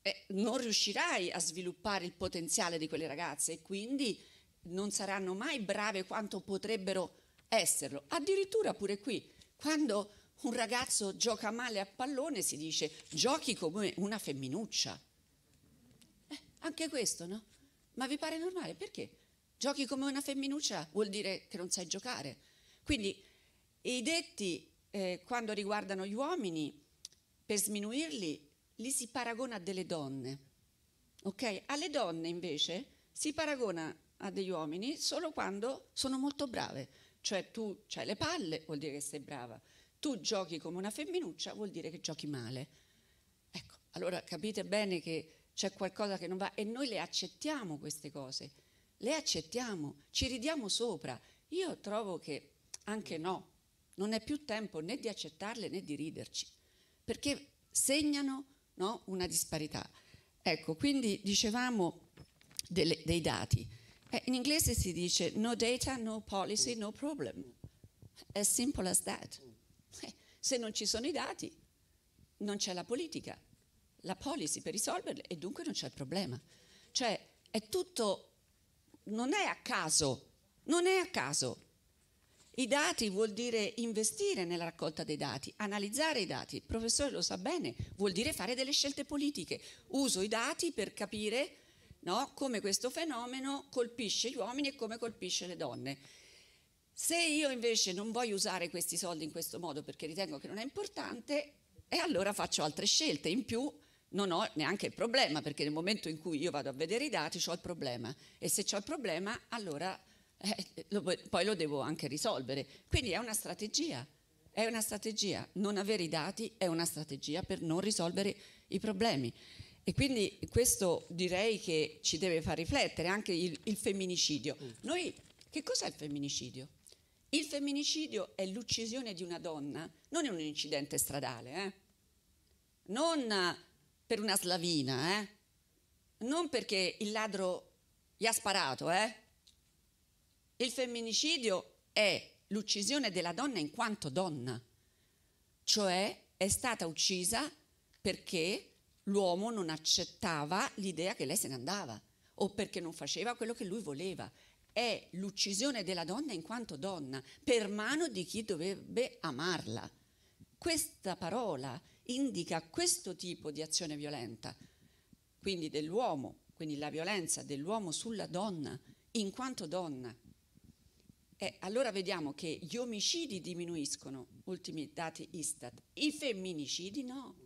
eh, non riuscirai a sviluppare il potenziale di quelle ragazze e quindi non saranno mai brave quanto potrebbero esserlo. Addirittura pure qui, quando un ragazzo gioca male a pallone si dice giochi come una femminuccia. Eh, anche questo, no? Ma vi pare normale? Perché? Giochi come una femminuccia vuol dire che non sai giocare. Quindi i detti eh, quando riguardano gli uomini, per sminuirli li si paragona a delle donne. Ok? Alle donne invece si paragona a degli uomini solo quando sono molto brave, cioè tu hai le palle vuol dire che sei brava, tu giochi come una femminuccia vuol dire che giochi male. Ecco, allora capite bene che c'è qualcosa che non va e noi le accettiamo queste cose, le accettiamo, ci ridiamo sopra. Io trovo che anche no, non è più tempo né di accettarle né di riderci, perché segnano no? una disparità. Ecco, quindi dicevamo delle, dei dati. Eh, in inglese si dice no data, no policy, no problem. As simple as that. Eh, se non ci sono i dati, non c'è la politica, la policy per risolverli e dunque non c'è il problema. Cioè, è tutto, non è a caso, non è a caso. I dati vuol dire investire nella raccolta dei dati, analizzare i dati, il professore lo sa bene, vuol dire fare delle scelte politiche. Uso i dati per capire no, come questo fenomeno colpisce gli uomini e come colpisce le donne. Se io invece non voglio usare questi soldi in questo modo perché ritengo che non è importante, e allora faccio altre scelte. In più non ho neanche il problema, perché nel momento in cui io vado a vedere i dati ho il problema. E se ho il problema, allora eh, lo, poi lo devo anche risolvere. Quindi è una strategia, è una strategia. Non avere i dati è una strategia per non risolvere i problemi. E quindi questo direi che ci deve far riflettere anche il, il femminicidio. Mm. Noi, che cos'è il femminicidio? Il femminicidio è l'uccisione di una donna, non è un incidente stradale, eh? non eh, per una slavina, eh? non perché il ladro gli ha sparato, eh? Il femminicidio è l'uccisione della donna in quanto donna, cioè è stata uccisa perché l'uomo non accettava l'idea che lei se ne andava o perché non faceva quello che lui voleva. È l'uccisione della donna in quanto donna, per mano di chi dovrebbe amarla. Questa parola indica questo tipo di azione violenta, quindi dell'uomo, quindi la violenza dell'uomo sulla donna in quanto donna, eh, allora vediamo che gli omicidi diminuiscono, ultimi dati Istat, i femminicidi no.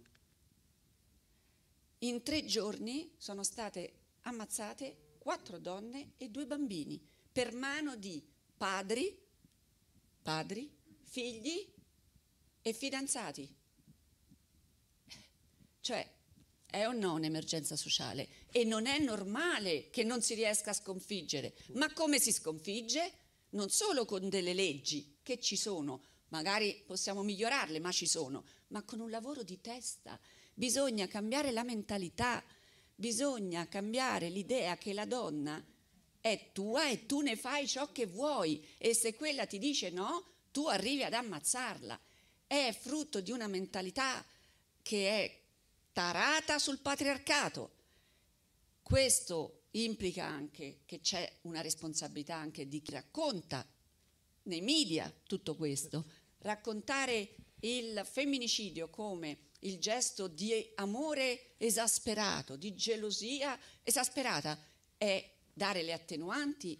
In tre giorni sono state ammazzate quattro donne e due bambini per mano di padri, padri, figli e fidanzati. Cioè, è o no un'emergenza sociale? E non è normale che non si riesca a sconfiggere. Ma come si sconfigge? non solo con delle leggi che ci sono, magari possiamo migliorarle, ma ci sono, ma con un lavoro di testa. Bisogna cambiare la mentalità, bisogna cambiare l'idea che la donna è tua e tu ne fai ciò che vuoi e se quella ti dice no, tu arrivi ad ammazzarla. È frutto di una mentalità che è tarata sul patriarcato. Questo implica anche che c'è una responsabilità anche di chi racconta nei media tutto questo. Raccontare il femminicidio come il gesto di amore esasperato, di gelosia esasperata, è dare le attenuanti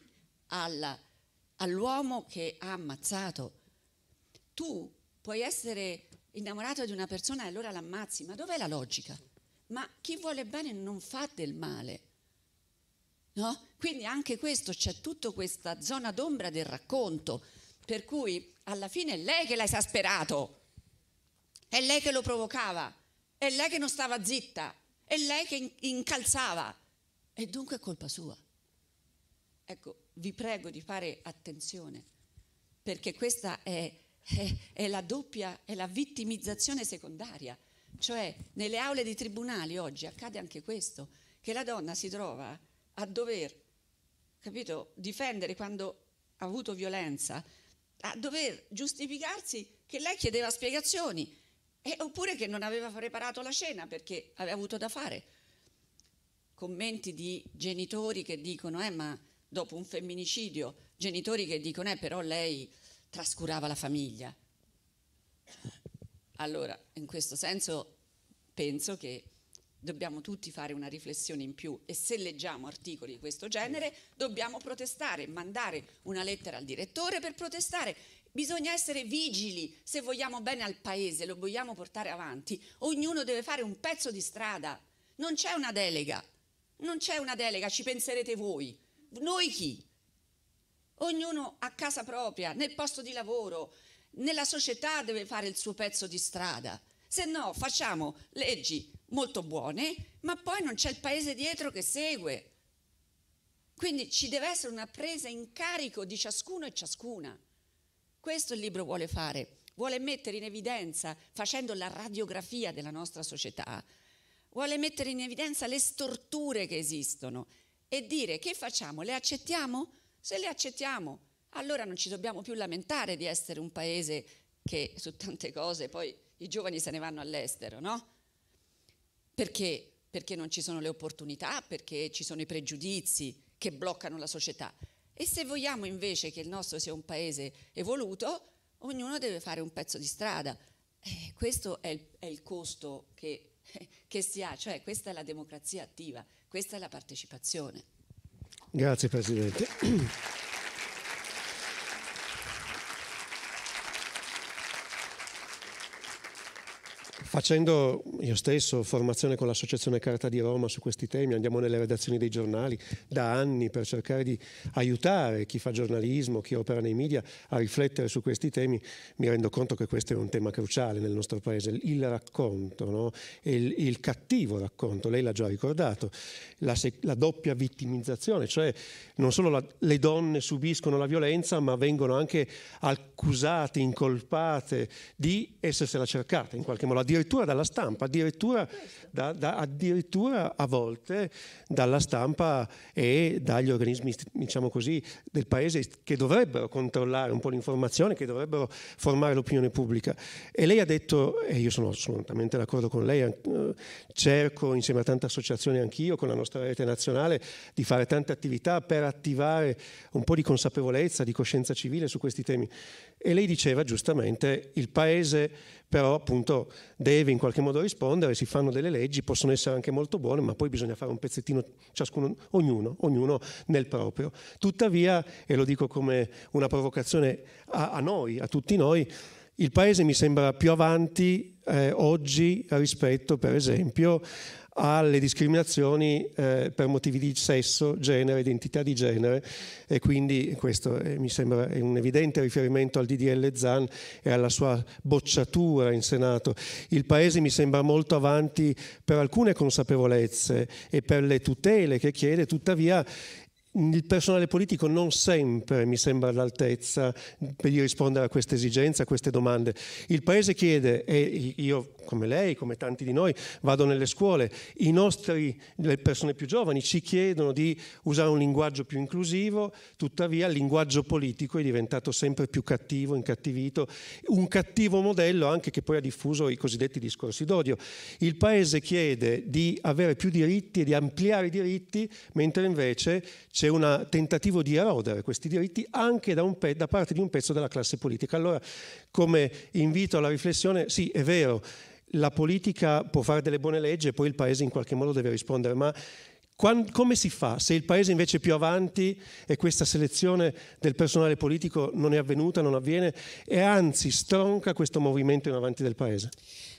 all'uomo che ha ammazzato. Tu puoi essere innamorato di una persona e allora l'ammazzi, ma dov'è la logica? Ma chi vuole bene non fa del male. No? Quindi anche questo, c'è tutta questa zona d'ombra del racconto, per cui alla fine è lei che l'ha esasperato, è lei che lo provocava, è lei che non stava zitta, è lei che incalzava e dunque è colpa sua. Ecco, vi prego di fare attenzione, perché questa è, è, è la doppia, è la vittimizzazione secondaria, cioè nelle aule di tribunali oggi accade anche questo, che la donna si trova a dover, capito, difendere quando ha avuto violenza, a dover giustificarsi che lei chiedeva spiegazioni eh, oppure che non aveva preparato la cena perché aveva avuto da fare. Commenti di genitori che dicono, eh ma dopo un femminicidio, genitori che dicono, eh però lei trascurava la famiglia. Allora, in questo senso penso che dobbiamo tutti fare una riflessione in più e se leggiamo articoli di questo genere dobbiamo protestare, mandare una lettera al direttore per protestare. Bisogna essere vigili se vogliamo bene al paese, lo vogliamo portare avanti. Ognuno deve fare un pezzo di strada. Non c'è una delega, non c'è una delega, ci penserete voi. Noi chi? Ognuno a casa propria, nel posto di lavoro, nella società deve fare il suo pezzo di strada. Se no facciamo leggi molto buone, ma poi non c'è il paese dietro che segue. Quindi ci deve essere una presa in carico di ciascuno e ciascuna. Questo il libro vuole fare, vuole mettere in evidenza, facendo la radiografia della nostra società, vuole mettere in evidenza le storture che esistono e dire che facciamo, le accettiamo? Se le accettiamo, allora non ci dobbiamo più lamentare di essere un paese che su tante cose poi i giovani se ne vanno all'estero, no? Perché? Perché non ci sono le opportunità, perché ci sono i pregiudizi che bloccano la società. E se vogliamo invece che il nostro sia un paese evoluto, ognuno deve fare un pezzo di strada. Eh, questo è il, è il costo che, *laughs* che, si ha, cioè questa è la democrazia attiva, questa è la partecipazione. Grazie Presidente. *clears throat* Facendo io stesso formazione con l'Associazione Carta di Roma su questi temi, andiamo nelle redazioni dei giornali da anni per cercare di aiutare chi fa giornalismo, chi opera nei media a riflettere su questi temi, mi rendo conto che questo è un tema cruciale nel nostro paese, il racconto, no? il, il, cattivo racconto, lei l'ha già ricordato, la, la doppia vittimizzazione, cioè non solo la, le donne subiscono la violenza ma vengono anche accusate, incolpate di essersela cercata in qualche modo, addirittura addirittura dalla stampa, addirittura, da, da, addirittura a volte dalla stampa e dagli organismi diciamo così, del paese che dovrebbero controllare un po' l'informazione, che dovrebbero formare l'opinione pubblica. E lei ha detto, e io sono assolutamente d'accordo con lei, cerco insieme a tante associazioni anch'io, con la nostra rete nazionale, di fare tante attività per attivare un po' di consapevolezza, di coscienza civile su questi temi. E lei diceva giustamente il paese però appunto deve in qualche modo rispondere, si fanno delle leggi, possono essere anche molto buone, ma poi bisogna fare un pezzettino ciascuno, ognuno, ognuno nel proprio. Tuttavia, e lo dico come una provocazione a, a noi, a tutti noi, il paese mi sembra più avanti eh, oggi rispetto per esempio alle discriminazioni eh, per motivi di sesso, genere, identità di genere e quindi questo eh, mi sembra un evidente riferimento al DDL Zan e alla sua bocciatura in Senato. Il Paese mi sembra molto avanti per alcune consapevolezze e per le tutele che chiede, tuttavia il personale politico non sempre mi sembra all'altezza di rispondere a queste esigenze, a queste domande. Il Paese chiede, e io come lei, come tanti di noi, vado nelle scuole, nostri, le persone più giovani ci chiedono di usare un linguaggio più inclusivo, tuttavia il linguaggio politico è diventato sempre più cattivo, incattivito, un cattivo modello anche che poi ha diffuso i cosiddetti discorsi d'odio. Il Paese chiede di avere più diritti e di ampliare i diritti, mentre invece c'è un tentativo di erodere questi diritti anche da, pe- da parte di un pezzo della classe politica. Allora, come invito alla riflessione, sì, è vero, la politica può fare delle buone leggi e poi il paese in qualche modo deve rispondere, ma quando, come si fa se il paese invece è più avanti e questa selezione del personale politico non è avvenuta, non avviene e anzi stronca questo movimento in avanti del paese?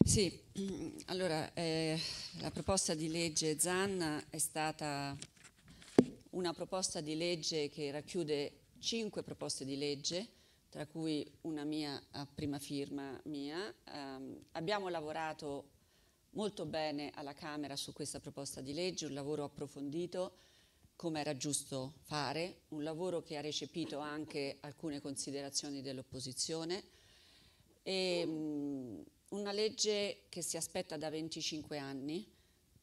Sì, *clears throat* allora eh, la proposta di legge Zanna è stata una proposta di legge che racchiude cinque proposte di legge tra cui una mia a prima firma mia. Um, abbiamo lavorato molto bene alla Camera su questa proposta di legge, un lavoro approfondito, come era giusto fare, un lavoro che ha recepito anche alcune considerazioni dell'opposizione e um, una legge che si aspetta da 25 anni.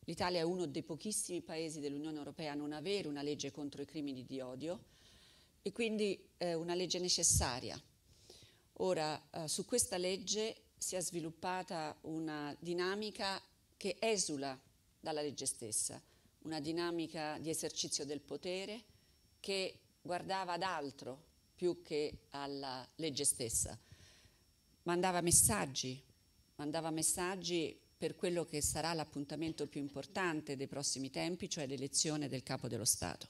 L'Italia è uno dei pochissimi paesi dell'Unione Europea a non avere una legge contro i crimini di odio e quindi è eh, una legge necessaria. Ora, eh, su questa legge si è sviluppata una dinamica che esula dalla legge stessa, una dinamica di esercizio del potere che guardava ad altro più che alla legge stessa. Mandava messaggi, mandava messaggi per quello che sarà l'appuntamento più importante dei prossimi tempi, cioè l'elezione del capo dello Stato.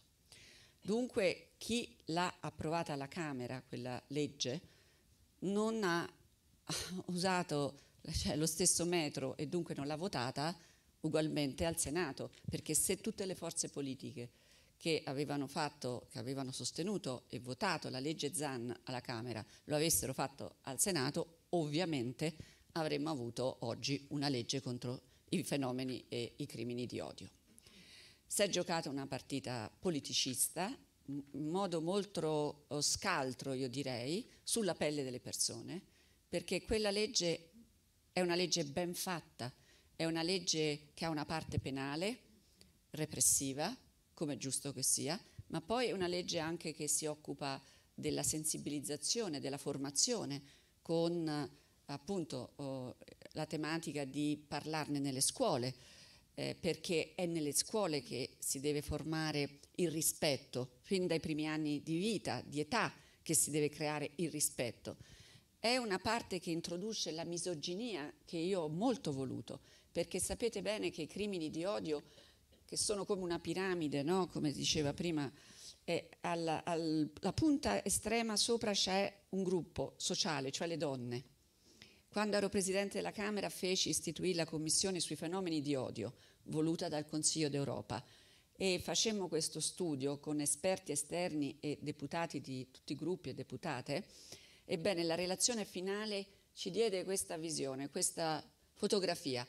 Dunque chi l'ha approvata alla Camera quella legge non ha *laughs* usato cioè, lo stesso metro e dunque non l'ha votata ugualmente al Senato, perché se tutte le forze politiche che avevano, fatto, che avevano sostenuto e votato la legge Zan alla Camera lo avessero fatto al Senato, ovviamente avremmo avuto oggi una legge contro i fenomeni e i crimini di odio. Si è giocata una partita politicista, in modo molto oh, scaltro, io direi, sulla pelle delle persone, perché quella legge è una legge ben fatta, è una legge che ha una parte penale, repressiva, come è giusto che sia, ma poi è una legge anche che si occupa della sensibilizzazione, della formazione, con appunto oh, la tematica di parlarne nelle scuole, eh, perché è nelle scuole che si deve formare il rispetto, fin dai primi anni di vita, di età, che si deve creare il rispetto. È una parte che introduce la misoginia che io ho molto voluto, perché sapete bene che i crimini di odio, che sono come una piramide, no? come diceva prima, alla, alla punta estrema sopra c'è un gruppo sociale, cioè le donne. Quando ero presidente della Camera feci istituire la commissione sui fenomeni di odio, voluta dal Consiglio d'Europa e facemmo questo studio con esperti esterni e deputati di tutti i gruppi e deputate. Ebbene, la relazione finale ci diede questa visione, questa fotografia.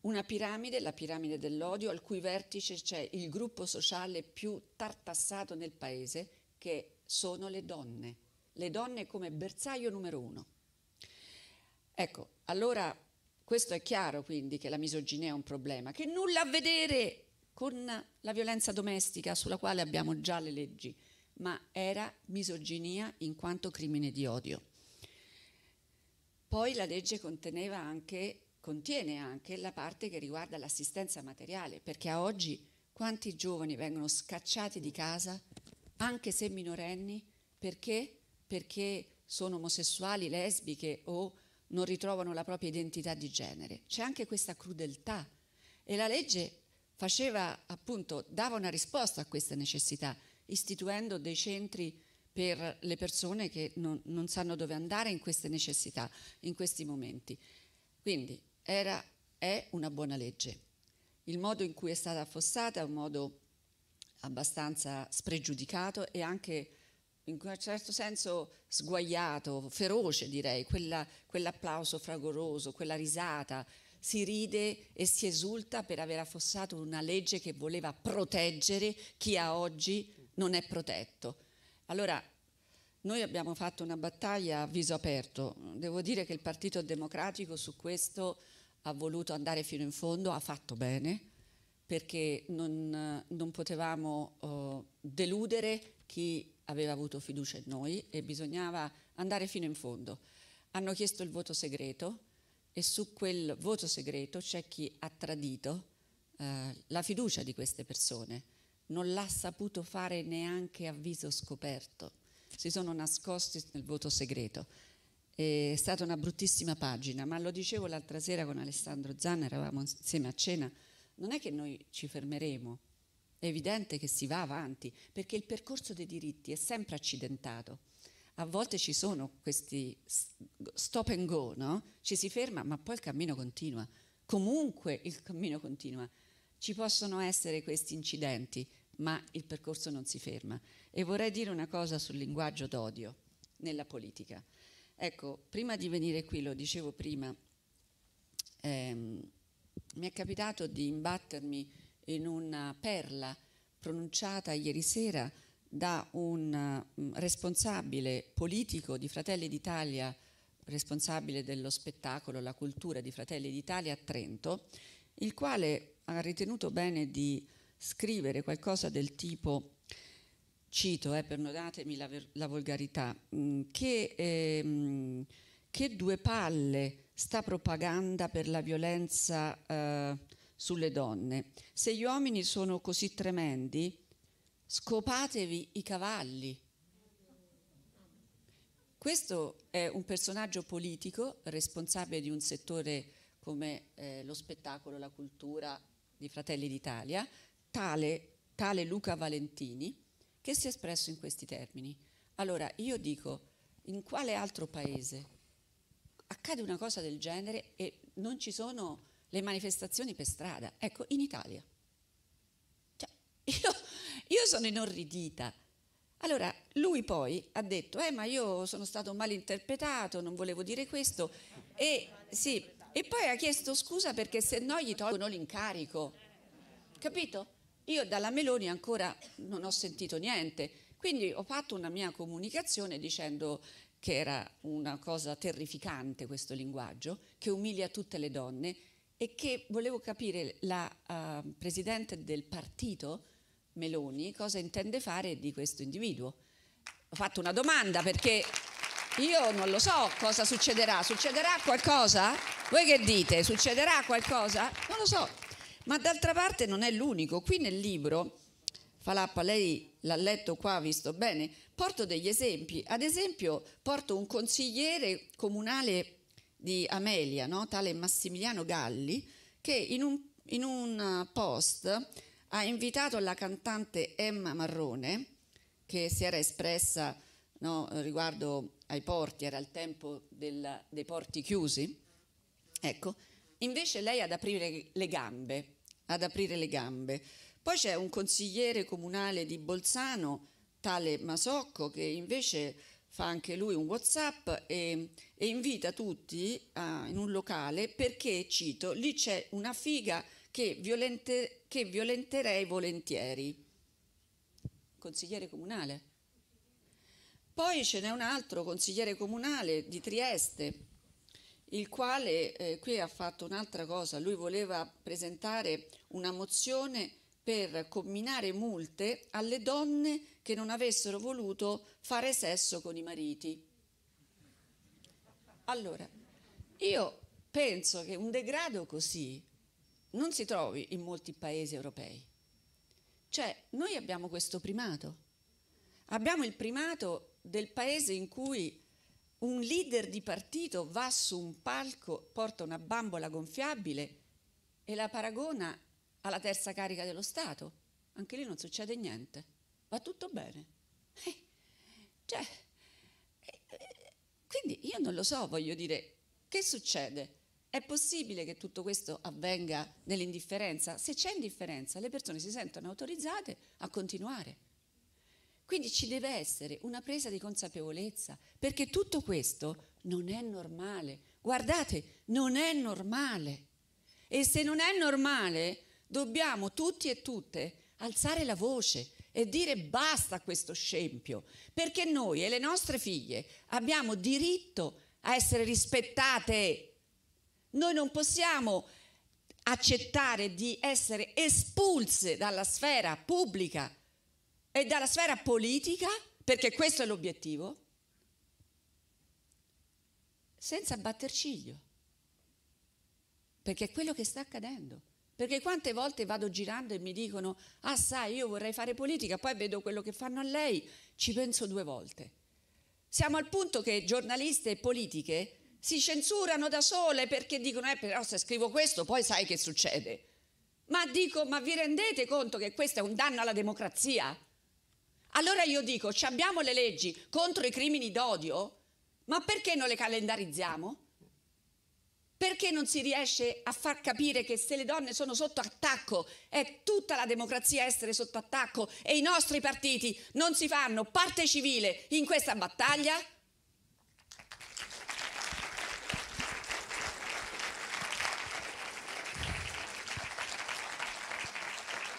Una piramide, la piramide dell'odio, al cui vertice c'è il gruppo sociale più tartassato nel paese, che sono le donne. Le donne come bersaglio numero uno. Ecco, allora questo è chiaro quindi che la misoginia è un problema, che nulla a vedere con la violenza domestica sulla quale abbiamo già le leggi, ma era misoginia in quanto crimine di odio. Poi la legge anche, contiene anche la parte che riguarda l'assistenza materiale, perché a oggi quanti giovani vengono scacciati di casa, anche se minorenni, perché? Perché sono omosessuali, lesbiche o non ritrovano la propria identità di genere. C'è anche questa crudeltà e la legge faceva appunto, dava una risposta a questa necessità, istituendo dei centri per le persone che non, non sanno dove andare in queste necessità, in questi momenti. Quindi era, è una buona legge. Il modo in cui è stata affossata è un modo abbastanza spregiudicato e anche in un certo senso sguaiato, feroce direi, Quella, quell'applauso fragoroso, quella risata, si ride e si esulta per aver affossato una legge che voleva proteggere chi a oggi non è protetto. Allora, noi abbiamo fatto una battaglia a viso aperto, devo dire che il Partito Democratico su questo ha voluto andare fino in fondo, ha fatto bene, perché non, non potevamo uh, deludere chi aveva avuto fiducia in noi e bisognava andare fino in fondo. Hanno chiesto il voto segreto e su quel voto segreto c'è chi ha tradito eh, la fiducia di queste persone. Non l'ha saputo fare neanche a viso scoperto. Si sono nascosti nel voto segreto. È stata una bruttissima pagina, ma lo dicevo l'altra sera con Alessandro Zanna, eravamo insieme a cena, non è che noi ci fermeremo è evidente che si va avanti, perché il percorso dei diritti è sempre accidentato. A volte ci sono questi stop and go, no? Ci si ferma, ma poi il cammino continua. Comunque il cammino continua. Ci possono essere questi incidenti, ma il percorso non si ferma. E vorrei dire una cosa sul linguaggio d'odio nella politica. Ecco, prima di venire qui, lo dicevo prima, ehm, mi è capitato di imbattermi in una perla pronunciata ieri sera da un mm, responsabile politico di Fratelli d'Italia, responsabile dello spettacolo, la cultura di Fratelli d'Italia a Trento, il quale ha ritenuto bene di scrivere qualcosa del tipo, cito, eh, perdonatemi la, la volgarità, mm, che, eh, che due palle sta propaganda per la violenza eh, sulle donne. Se gli uomini sono così tremendi, scopatevi i cavalli. Questo è un personaggio politico responsabile di un settore come eh, lo spettacolo, la cultura di Fratelli d'Italia, tale, tale Luca Valentini, che si è espresso in questi termini. Allora, io dico, in quale altro paese accade una cosa del genere e non ci sono le manifestazioni per strada. Ecco, in Italia. Cioè, *laughs* io, io sono inorridita. Allora, lui poi ha detto, eh ma io sono stato malinterpretato, non volevo dire questo, e, sì, e poi ha chiesto scusa perché se no gli tolgono l'incarico. Capito? Io dalla Meloni ancora non ho sentito niente, quindi ho fatto una mia comunicazione dicendo che era una cosa terrificante questo linguaggio, che umilia tutte le donne e che volevo capire la uh, presidente del partito Meloni cosa intende fare di questo individuo. Ho fatto una domanda perché io non lo so cosa succederà. Succederà qualcosa? Voi che dite? Succederà qualcosa? Non lo so. Ma d'altra parte non è l'unico. Qui nel libro, Falappa, lei l'ha letto qua, visto bene, porto degli esempi. Ad esempio porto un consigliere comunale di Amelia, no? tale Massimiliano Galli, che in un, in un eh, post ha invitato la cantante Emma Marrone, che si era espressa no, riguardo ai porti, era il tempo del, dei porti chiusi, ecco, invece lei ad aprire le gambe, ad aprire le gambe. Poi c'è un consigliere comunale di Bolzano, tale Masocco, che invece fa anche lui un Whatsapp e, e invita tutti a, ah, in un locale perché, cito, lì c'è una figa che, violente, che violenterei volentieri. Consigliere comunale. Poi ce n'è un altro consigliere comunale di Trieste, il quale eh, qui ha fatto un'altra cosa, lui voleva presentare una mozione per comminare multe alle donne che non avessero voluto fare sesso con i mariti. Allora, io penso che un degrado così non si trovi in molti paesi europei. Cioè, noi abbiamo questo primato. Abbiamo il primato del paese in cui un leader di partito va su un palco, porta una bambola gonfiabile e la paragona alla terza carica dello Stato. Anche lì non succede niente va tutto bene. Eh, cioè, eh, quindi io non lo so, voglio dire, che succede? È possibile che tutto questo avvenga nell'indifferenza? Se c'è indifferenza, le persone si sentono autorizzate a continuare. Quindi ci deve essere una presa di consapevolezza, perché tutto questo non è normale. Guardate, non è normale. E se non è normale, dobbiamo tutti e tutte alzare la voce, e dire basta a questo scempio, perché noi e le nostre figlie abbiamo diritto a essere rispettate. Noi non possiamo accettare di essere espulse dalla sfera pubblica e dalla sfera politica, perché questo è l'obiettivo, senza batter ciglio, perché è quello che sta accadendo. Perché quante volte vado girando e mi dicono, ah sai, io vorrei fare politica, poi vedo quello che fanno a lei, ci penso due volte. Siamo al punto che giornaliste e politiche si censurano da sole perché dicono, eh però se scrivo questo poi sai che succede. Ma dico, ma vi rendete conto che questo è un danno alla democrazia? Allora io dico, abbiamo le leggi contro i crimini d'odio, ma perché non le calendarizziamo? Perché non si riesce a far capire che se le donne sono sotto attacco è tutta la democrazia essere sotto attacco e i nostri partiti non si fanno parte civile in questa battaglia?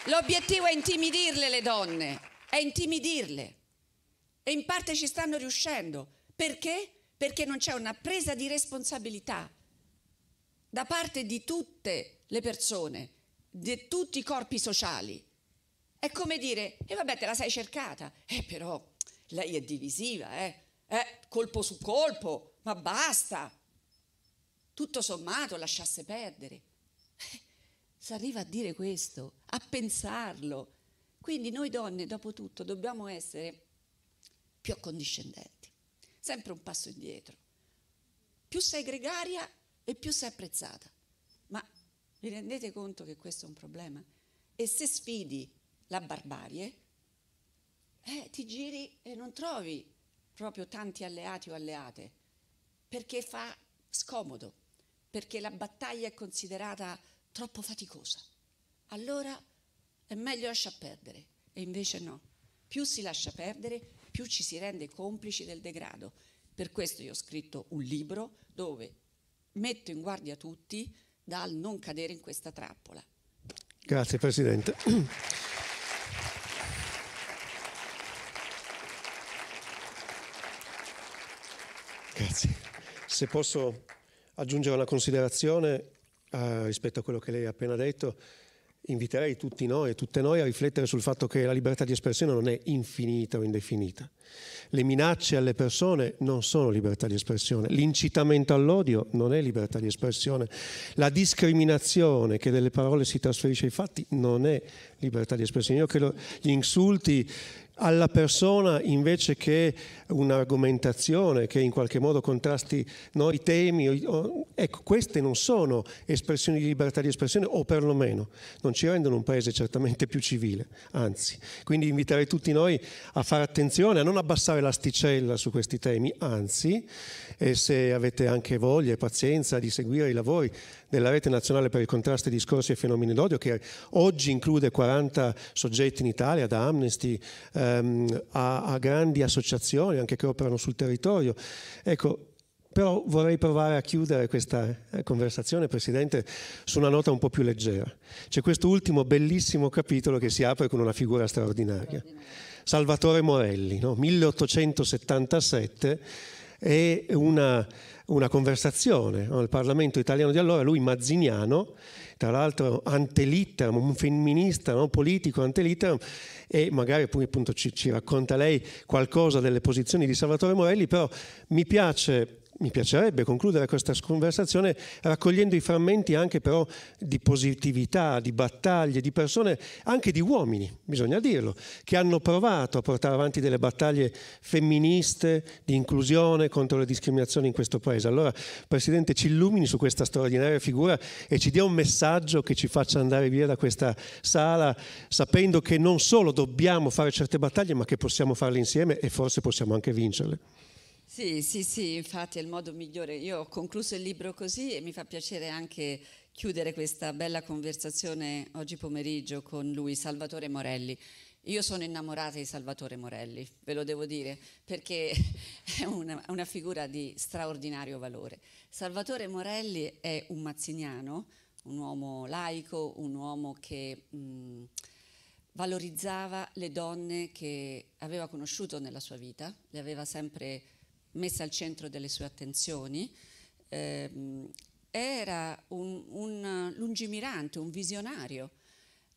L'obiettivo è intimidirle le donne, è intimidirle. E in parte ci stanno riuscendo. Perché? Perché non c'è una presa di responsabilità da parte di tutte le persone, di tutti i corpi sociali. È come dire, e eh vabbè te la sei cercata, eh però lei è divisiva, eh? eh, colpo su colpo, ma basta. Tutto sommato lasciasse perdere. Eh, si arriva a dire questo, a pensarlo. Quindi noi donne, dopo tutto, dobbiamo essere più accondiscendenti, sempre un passo indietro. Più sei gregaria, e più sei apprezzata. Ma vi rendete conto che questo è un problema? E se sfidi la barbarie, eh, ti giri e non trovi proprio tanti alleati o alleate, perché fa scomodo, perché la battaglia è considerata troppo faticosa. Allora è meglio lasciar perdere, e invece no. Più si lascia perdere, più ci si rende complici del degrado. Per questo io ho scritto un libro dove metto in guardia tutti dal non cadere in questa trappola. Grazie Presidente. Grazie. Se posso aggiungere una considerazione eh, rispetto a quello che lei ha appena detto, inviterei tutti noi e tutte noi a riflettere sul fatto che la libertà di espressione non è infinita o indefinita. Le minacce alle persone non sono libertà di espressione, l'incitamento all'odio non è libertà di espressione, la discriminazione che delle parole si trasferisce ai fatti non è libertà di espressione. Io credo gli insulti alla persona invece che un'argomentazione che in qualche modo contrasti no, i temi. ecco, queste non sono espressioni di libertà di espressione o perlomeno non ci rendono un paese certamente più civile, anzi. Quindi inviterei tutti noi a fare attenzione, a non abbassare l'asticella su questi temi, anzi, e se avete anche voglia e pazienza di seguire i lavori della Rete Nazionale per il Contrasto ai Discorsi e Fenomeni d'Odio, che oggi include 40 soggetti in Italia, da Amnesty ehm, a, a grandi associazioni anche che operano sul territorio. Ecco, però vorrei provare a chiudere questa eh, conversazione, Presidente, su una nota un po' più leggera. C'è questo ultimo bellissimo capitolo che si apre con una figura straordinaria. Salvatore Morelli, no? 1877, è una una conversazione al Parlamento italiano di allora, lui mazziniano, tra l'altro antelitteram, un femminista, no? politico antelitteram, e magari poi appunto ci, ci racconta lei qualcosa delle posizioni di Salvatore Morelli, però mi piace mi piacerebbe concludere questa conversazione raccogliendo i frammenti anche però di positività, di battaglie, di persone, anche di uomini, bisogna dirlo, che hanno provato a portare avanti delle battaglie femministe, di inclusione contro le discriminazioni in questo Paese. Allora, Presidente, ci illumini su questa straordinaria figura e ci dia un messaggio che ci faccia andare via da questa sala sapendo che non solo dobbiamo fare certe battaglie, ma che possiamo farle insieme e forse possiamo anche vincerle. Sì, sì, sì, infatti è il modo migliore. Io ho concluso il libro così e mi fa piacere anche chiudere questa bella conversazione oggi pomeriggio con lui, Salvatore Morelli. Io sono innamorata di Salvatore Morelli, ve lo devo dire, perché *laughs* è una, una figura di straordinario valore. Salvatore Morelli è un mazziniano, un uomo laico, un uomo che... Mh, valorizzava le donne che aveva conosciuto nella sua vita, le aveva sempre messa al centro delle sue attenzioni, ehm, era un, un lungimirante, un visionario.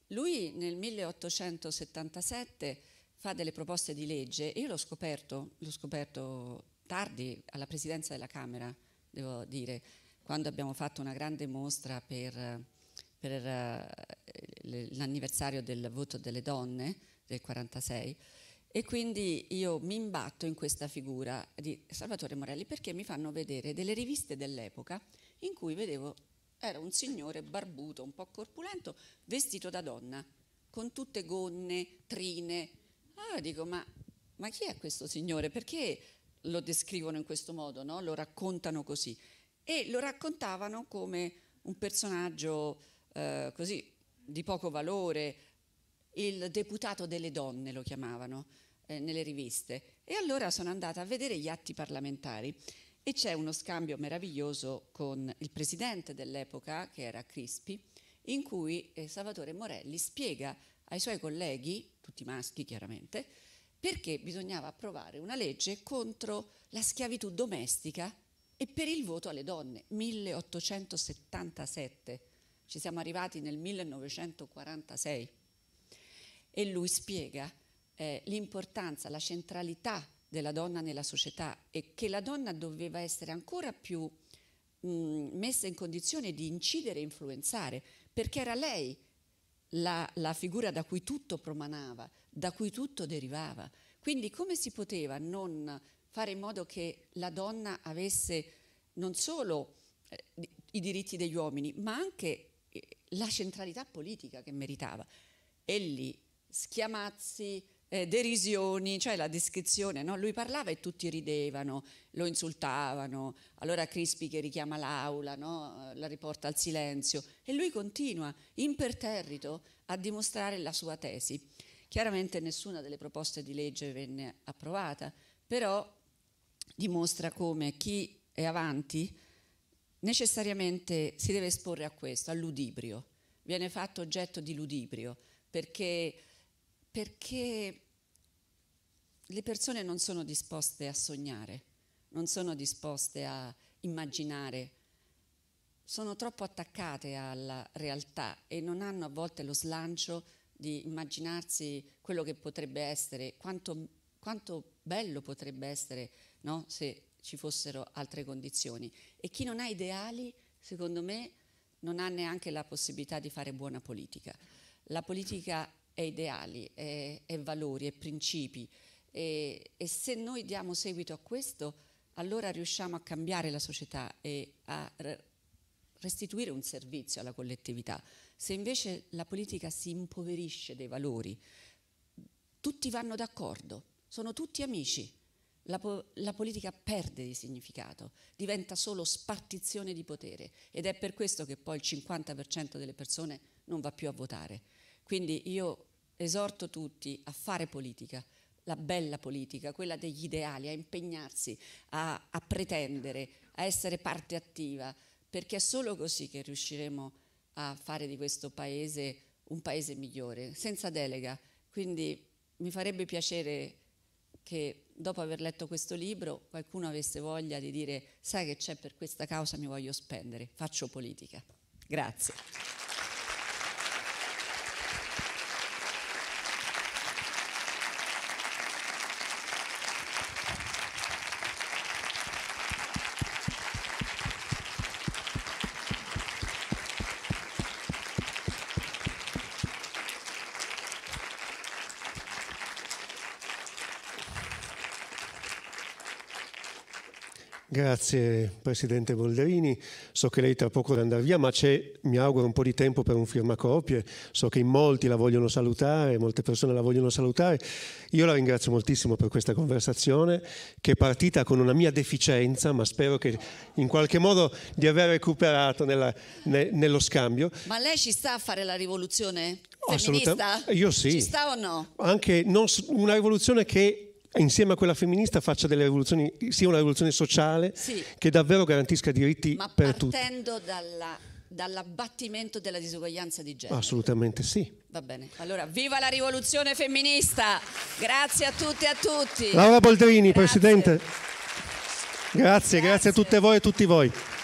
Lui nel 1877 fa delle proposte di legge, io l'ho scoperto, l'ho scoperto tardi alla presidenza della Camera, devo dire, quando abbiamo fatto una grande mostra per, per eh, l'anniversario del voto delle donne del 1946. E quindi io mi imbatto in questa figura di Salvatore Morelli perché mi fanno vedere delle riviste dell'epoca in cui vedevo era un signore barbuto, un po' corpulento, vestito da donna, con tutte gonne, trine. Allora ah, dico, ma, ma chi è questo signore? Perché lo descrivono in questo modo, no? lo raccontano così? E lo raccontavano come un personaggio eh, così di poco valore, il deputato delle donne lo chiamavano eh, nelle riviste. E allora sono andata a vedere gli atti parlamentari e c'è uno scambio meraviglioso con il presidente dell'epoca, che era Crispi, in cui eh, Salvatore Morelli spiega ai suoi colleghi, tutti maschi chiaramente, perché bisognava approvare una legge contro la schiavitù domestica e per il voto alle donne, 1877. Ci siamo arrivati nel 1946 e lui spiega eh, l'importanza, la centralità della donna nella società e che la donna doveva essere ancora più mh, mm, messa in condizione di incidere e influenzare, perché era lei la, la figura da cui tutto promanava, da cui tutto derivava. Quindi come si poteva non fare in modo che la donna avesse non solo eh, i diritti degli uomini, ma anche eh, la centralità politica che meritava? E lì schiamazzi, eh, derisioni, cioè la descrizione, no? lui parlava e tutti ridevano, lo insultavano, allora Crispi che richiama l'aula, no? la riporta al silenzio e lui continua imperterrito a dimostrare la sua tesi. Chiaramente nessuna delle proposte di legge venne approvata, però dimostra come chi è avanti necessariamente si deve esporre a questo, all'udibrio, viene fatto oggetto di ludibrio, perché perché le persone non sono disposte a sognare, non sono disposte a immaginare, sono troppo attaccate alla realtà e non hanno a volte lo slancio di immaginarsi quello che potrebbe essere, quanto, quanto bello potrebbe essere no? se ci fossero altre condizioni. E chi non ha ideali, secondo me, non ha neanche la possibilità di fare buona politica. La politica e ideali e, e valori e principi e, e se noi diamo seguito a questo allora riusciamo a cambiare la società e a restituire un servizio alla collettività. Se invece la politica si impoverisce dei valori, tutti vanno d'accordo, sono tutti amici. La, po- la, politica perde di significato, diventa solo spartizione di potere ed è per questo che poi il 50% delle persone non va più a votare. Quindi io esorto tutti a fare politica, la bella politica, quella degli ideali, a impegnarsi, a, a pretendere, a essere parte attiva, perché è solo così che riusciremo a fare di questo paese un paese migliore, senza delega. Quindi mi farebbe piacere che dopo aver letto questo libro qualcuno avesse voglia di dire sai che c'è per questa causa mi voglio spendere, faccio politica. Grazie. Grazie Presidente Bolderini, so che lei tra poco deve andare via, ma c'è, mi auguro, un po' di tempo per un firmacopie, so che in molti la vogliono salutare, molte persone la vogliono salutare. Io la ringrazio moltissimo per questa conversazione che è partita con una mia deficienza, ma spero che in qualche modo di aver recuperato nella, ne, nello scambio. Ma lei ci sta a fare la rivoluzione? Oh, assolutamente. Io sì. Ci sta o no? Anche non, una rivoluzione che insieme a quella femminista faccia delle rivoluzioni, sia una rivoluzione sociale sì. che davvero garantisca diritti Ma per tutti. Ma partendo dalla, dall'abbattimento della disuguaglianza di genere. Assolutamente sì. Va bene, allora viva la rivoluzione femminista! Grazie a tutti e a tutti. Laura Boldrini, grazie. Presidente. Grazie, grazie, grazie a tutte voi e a tutti voi.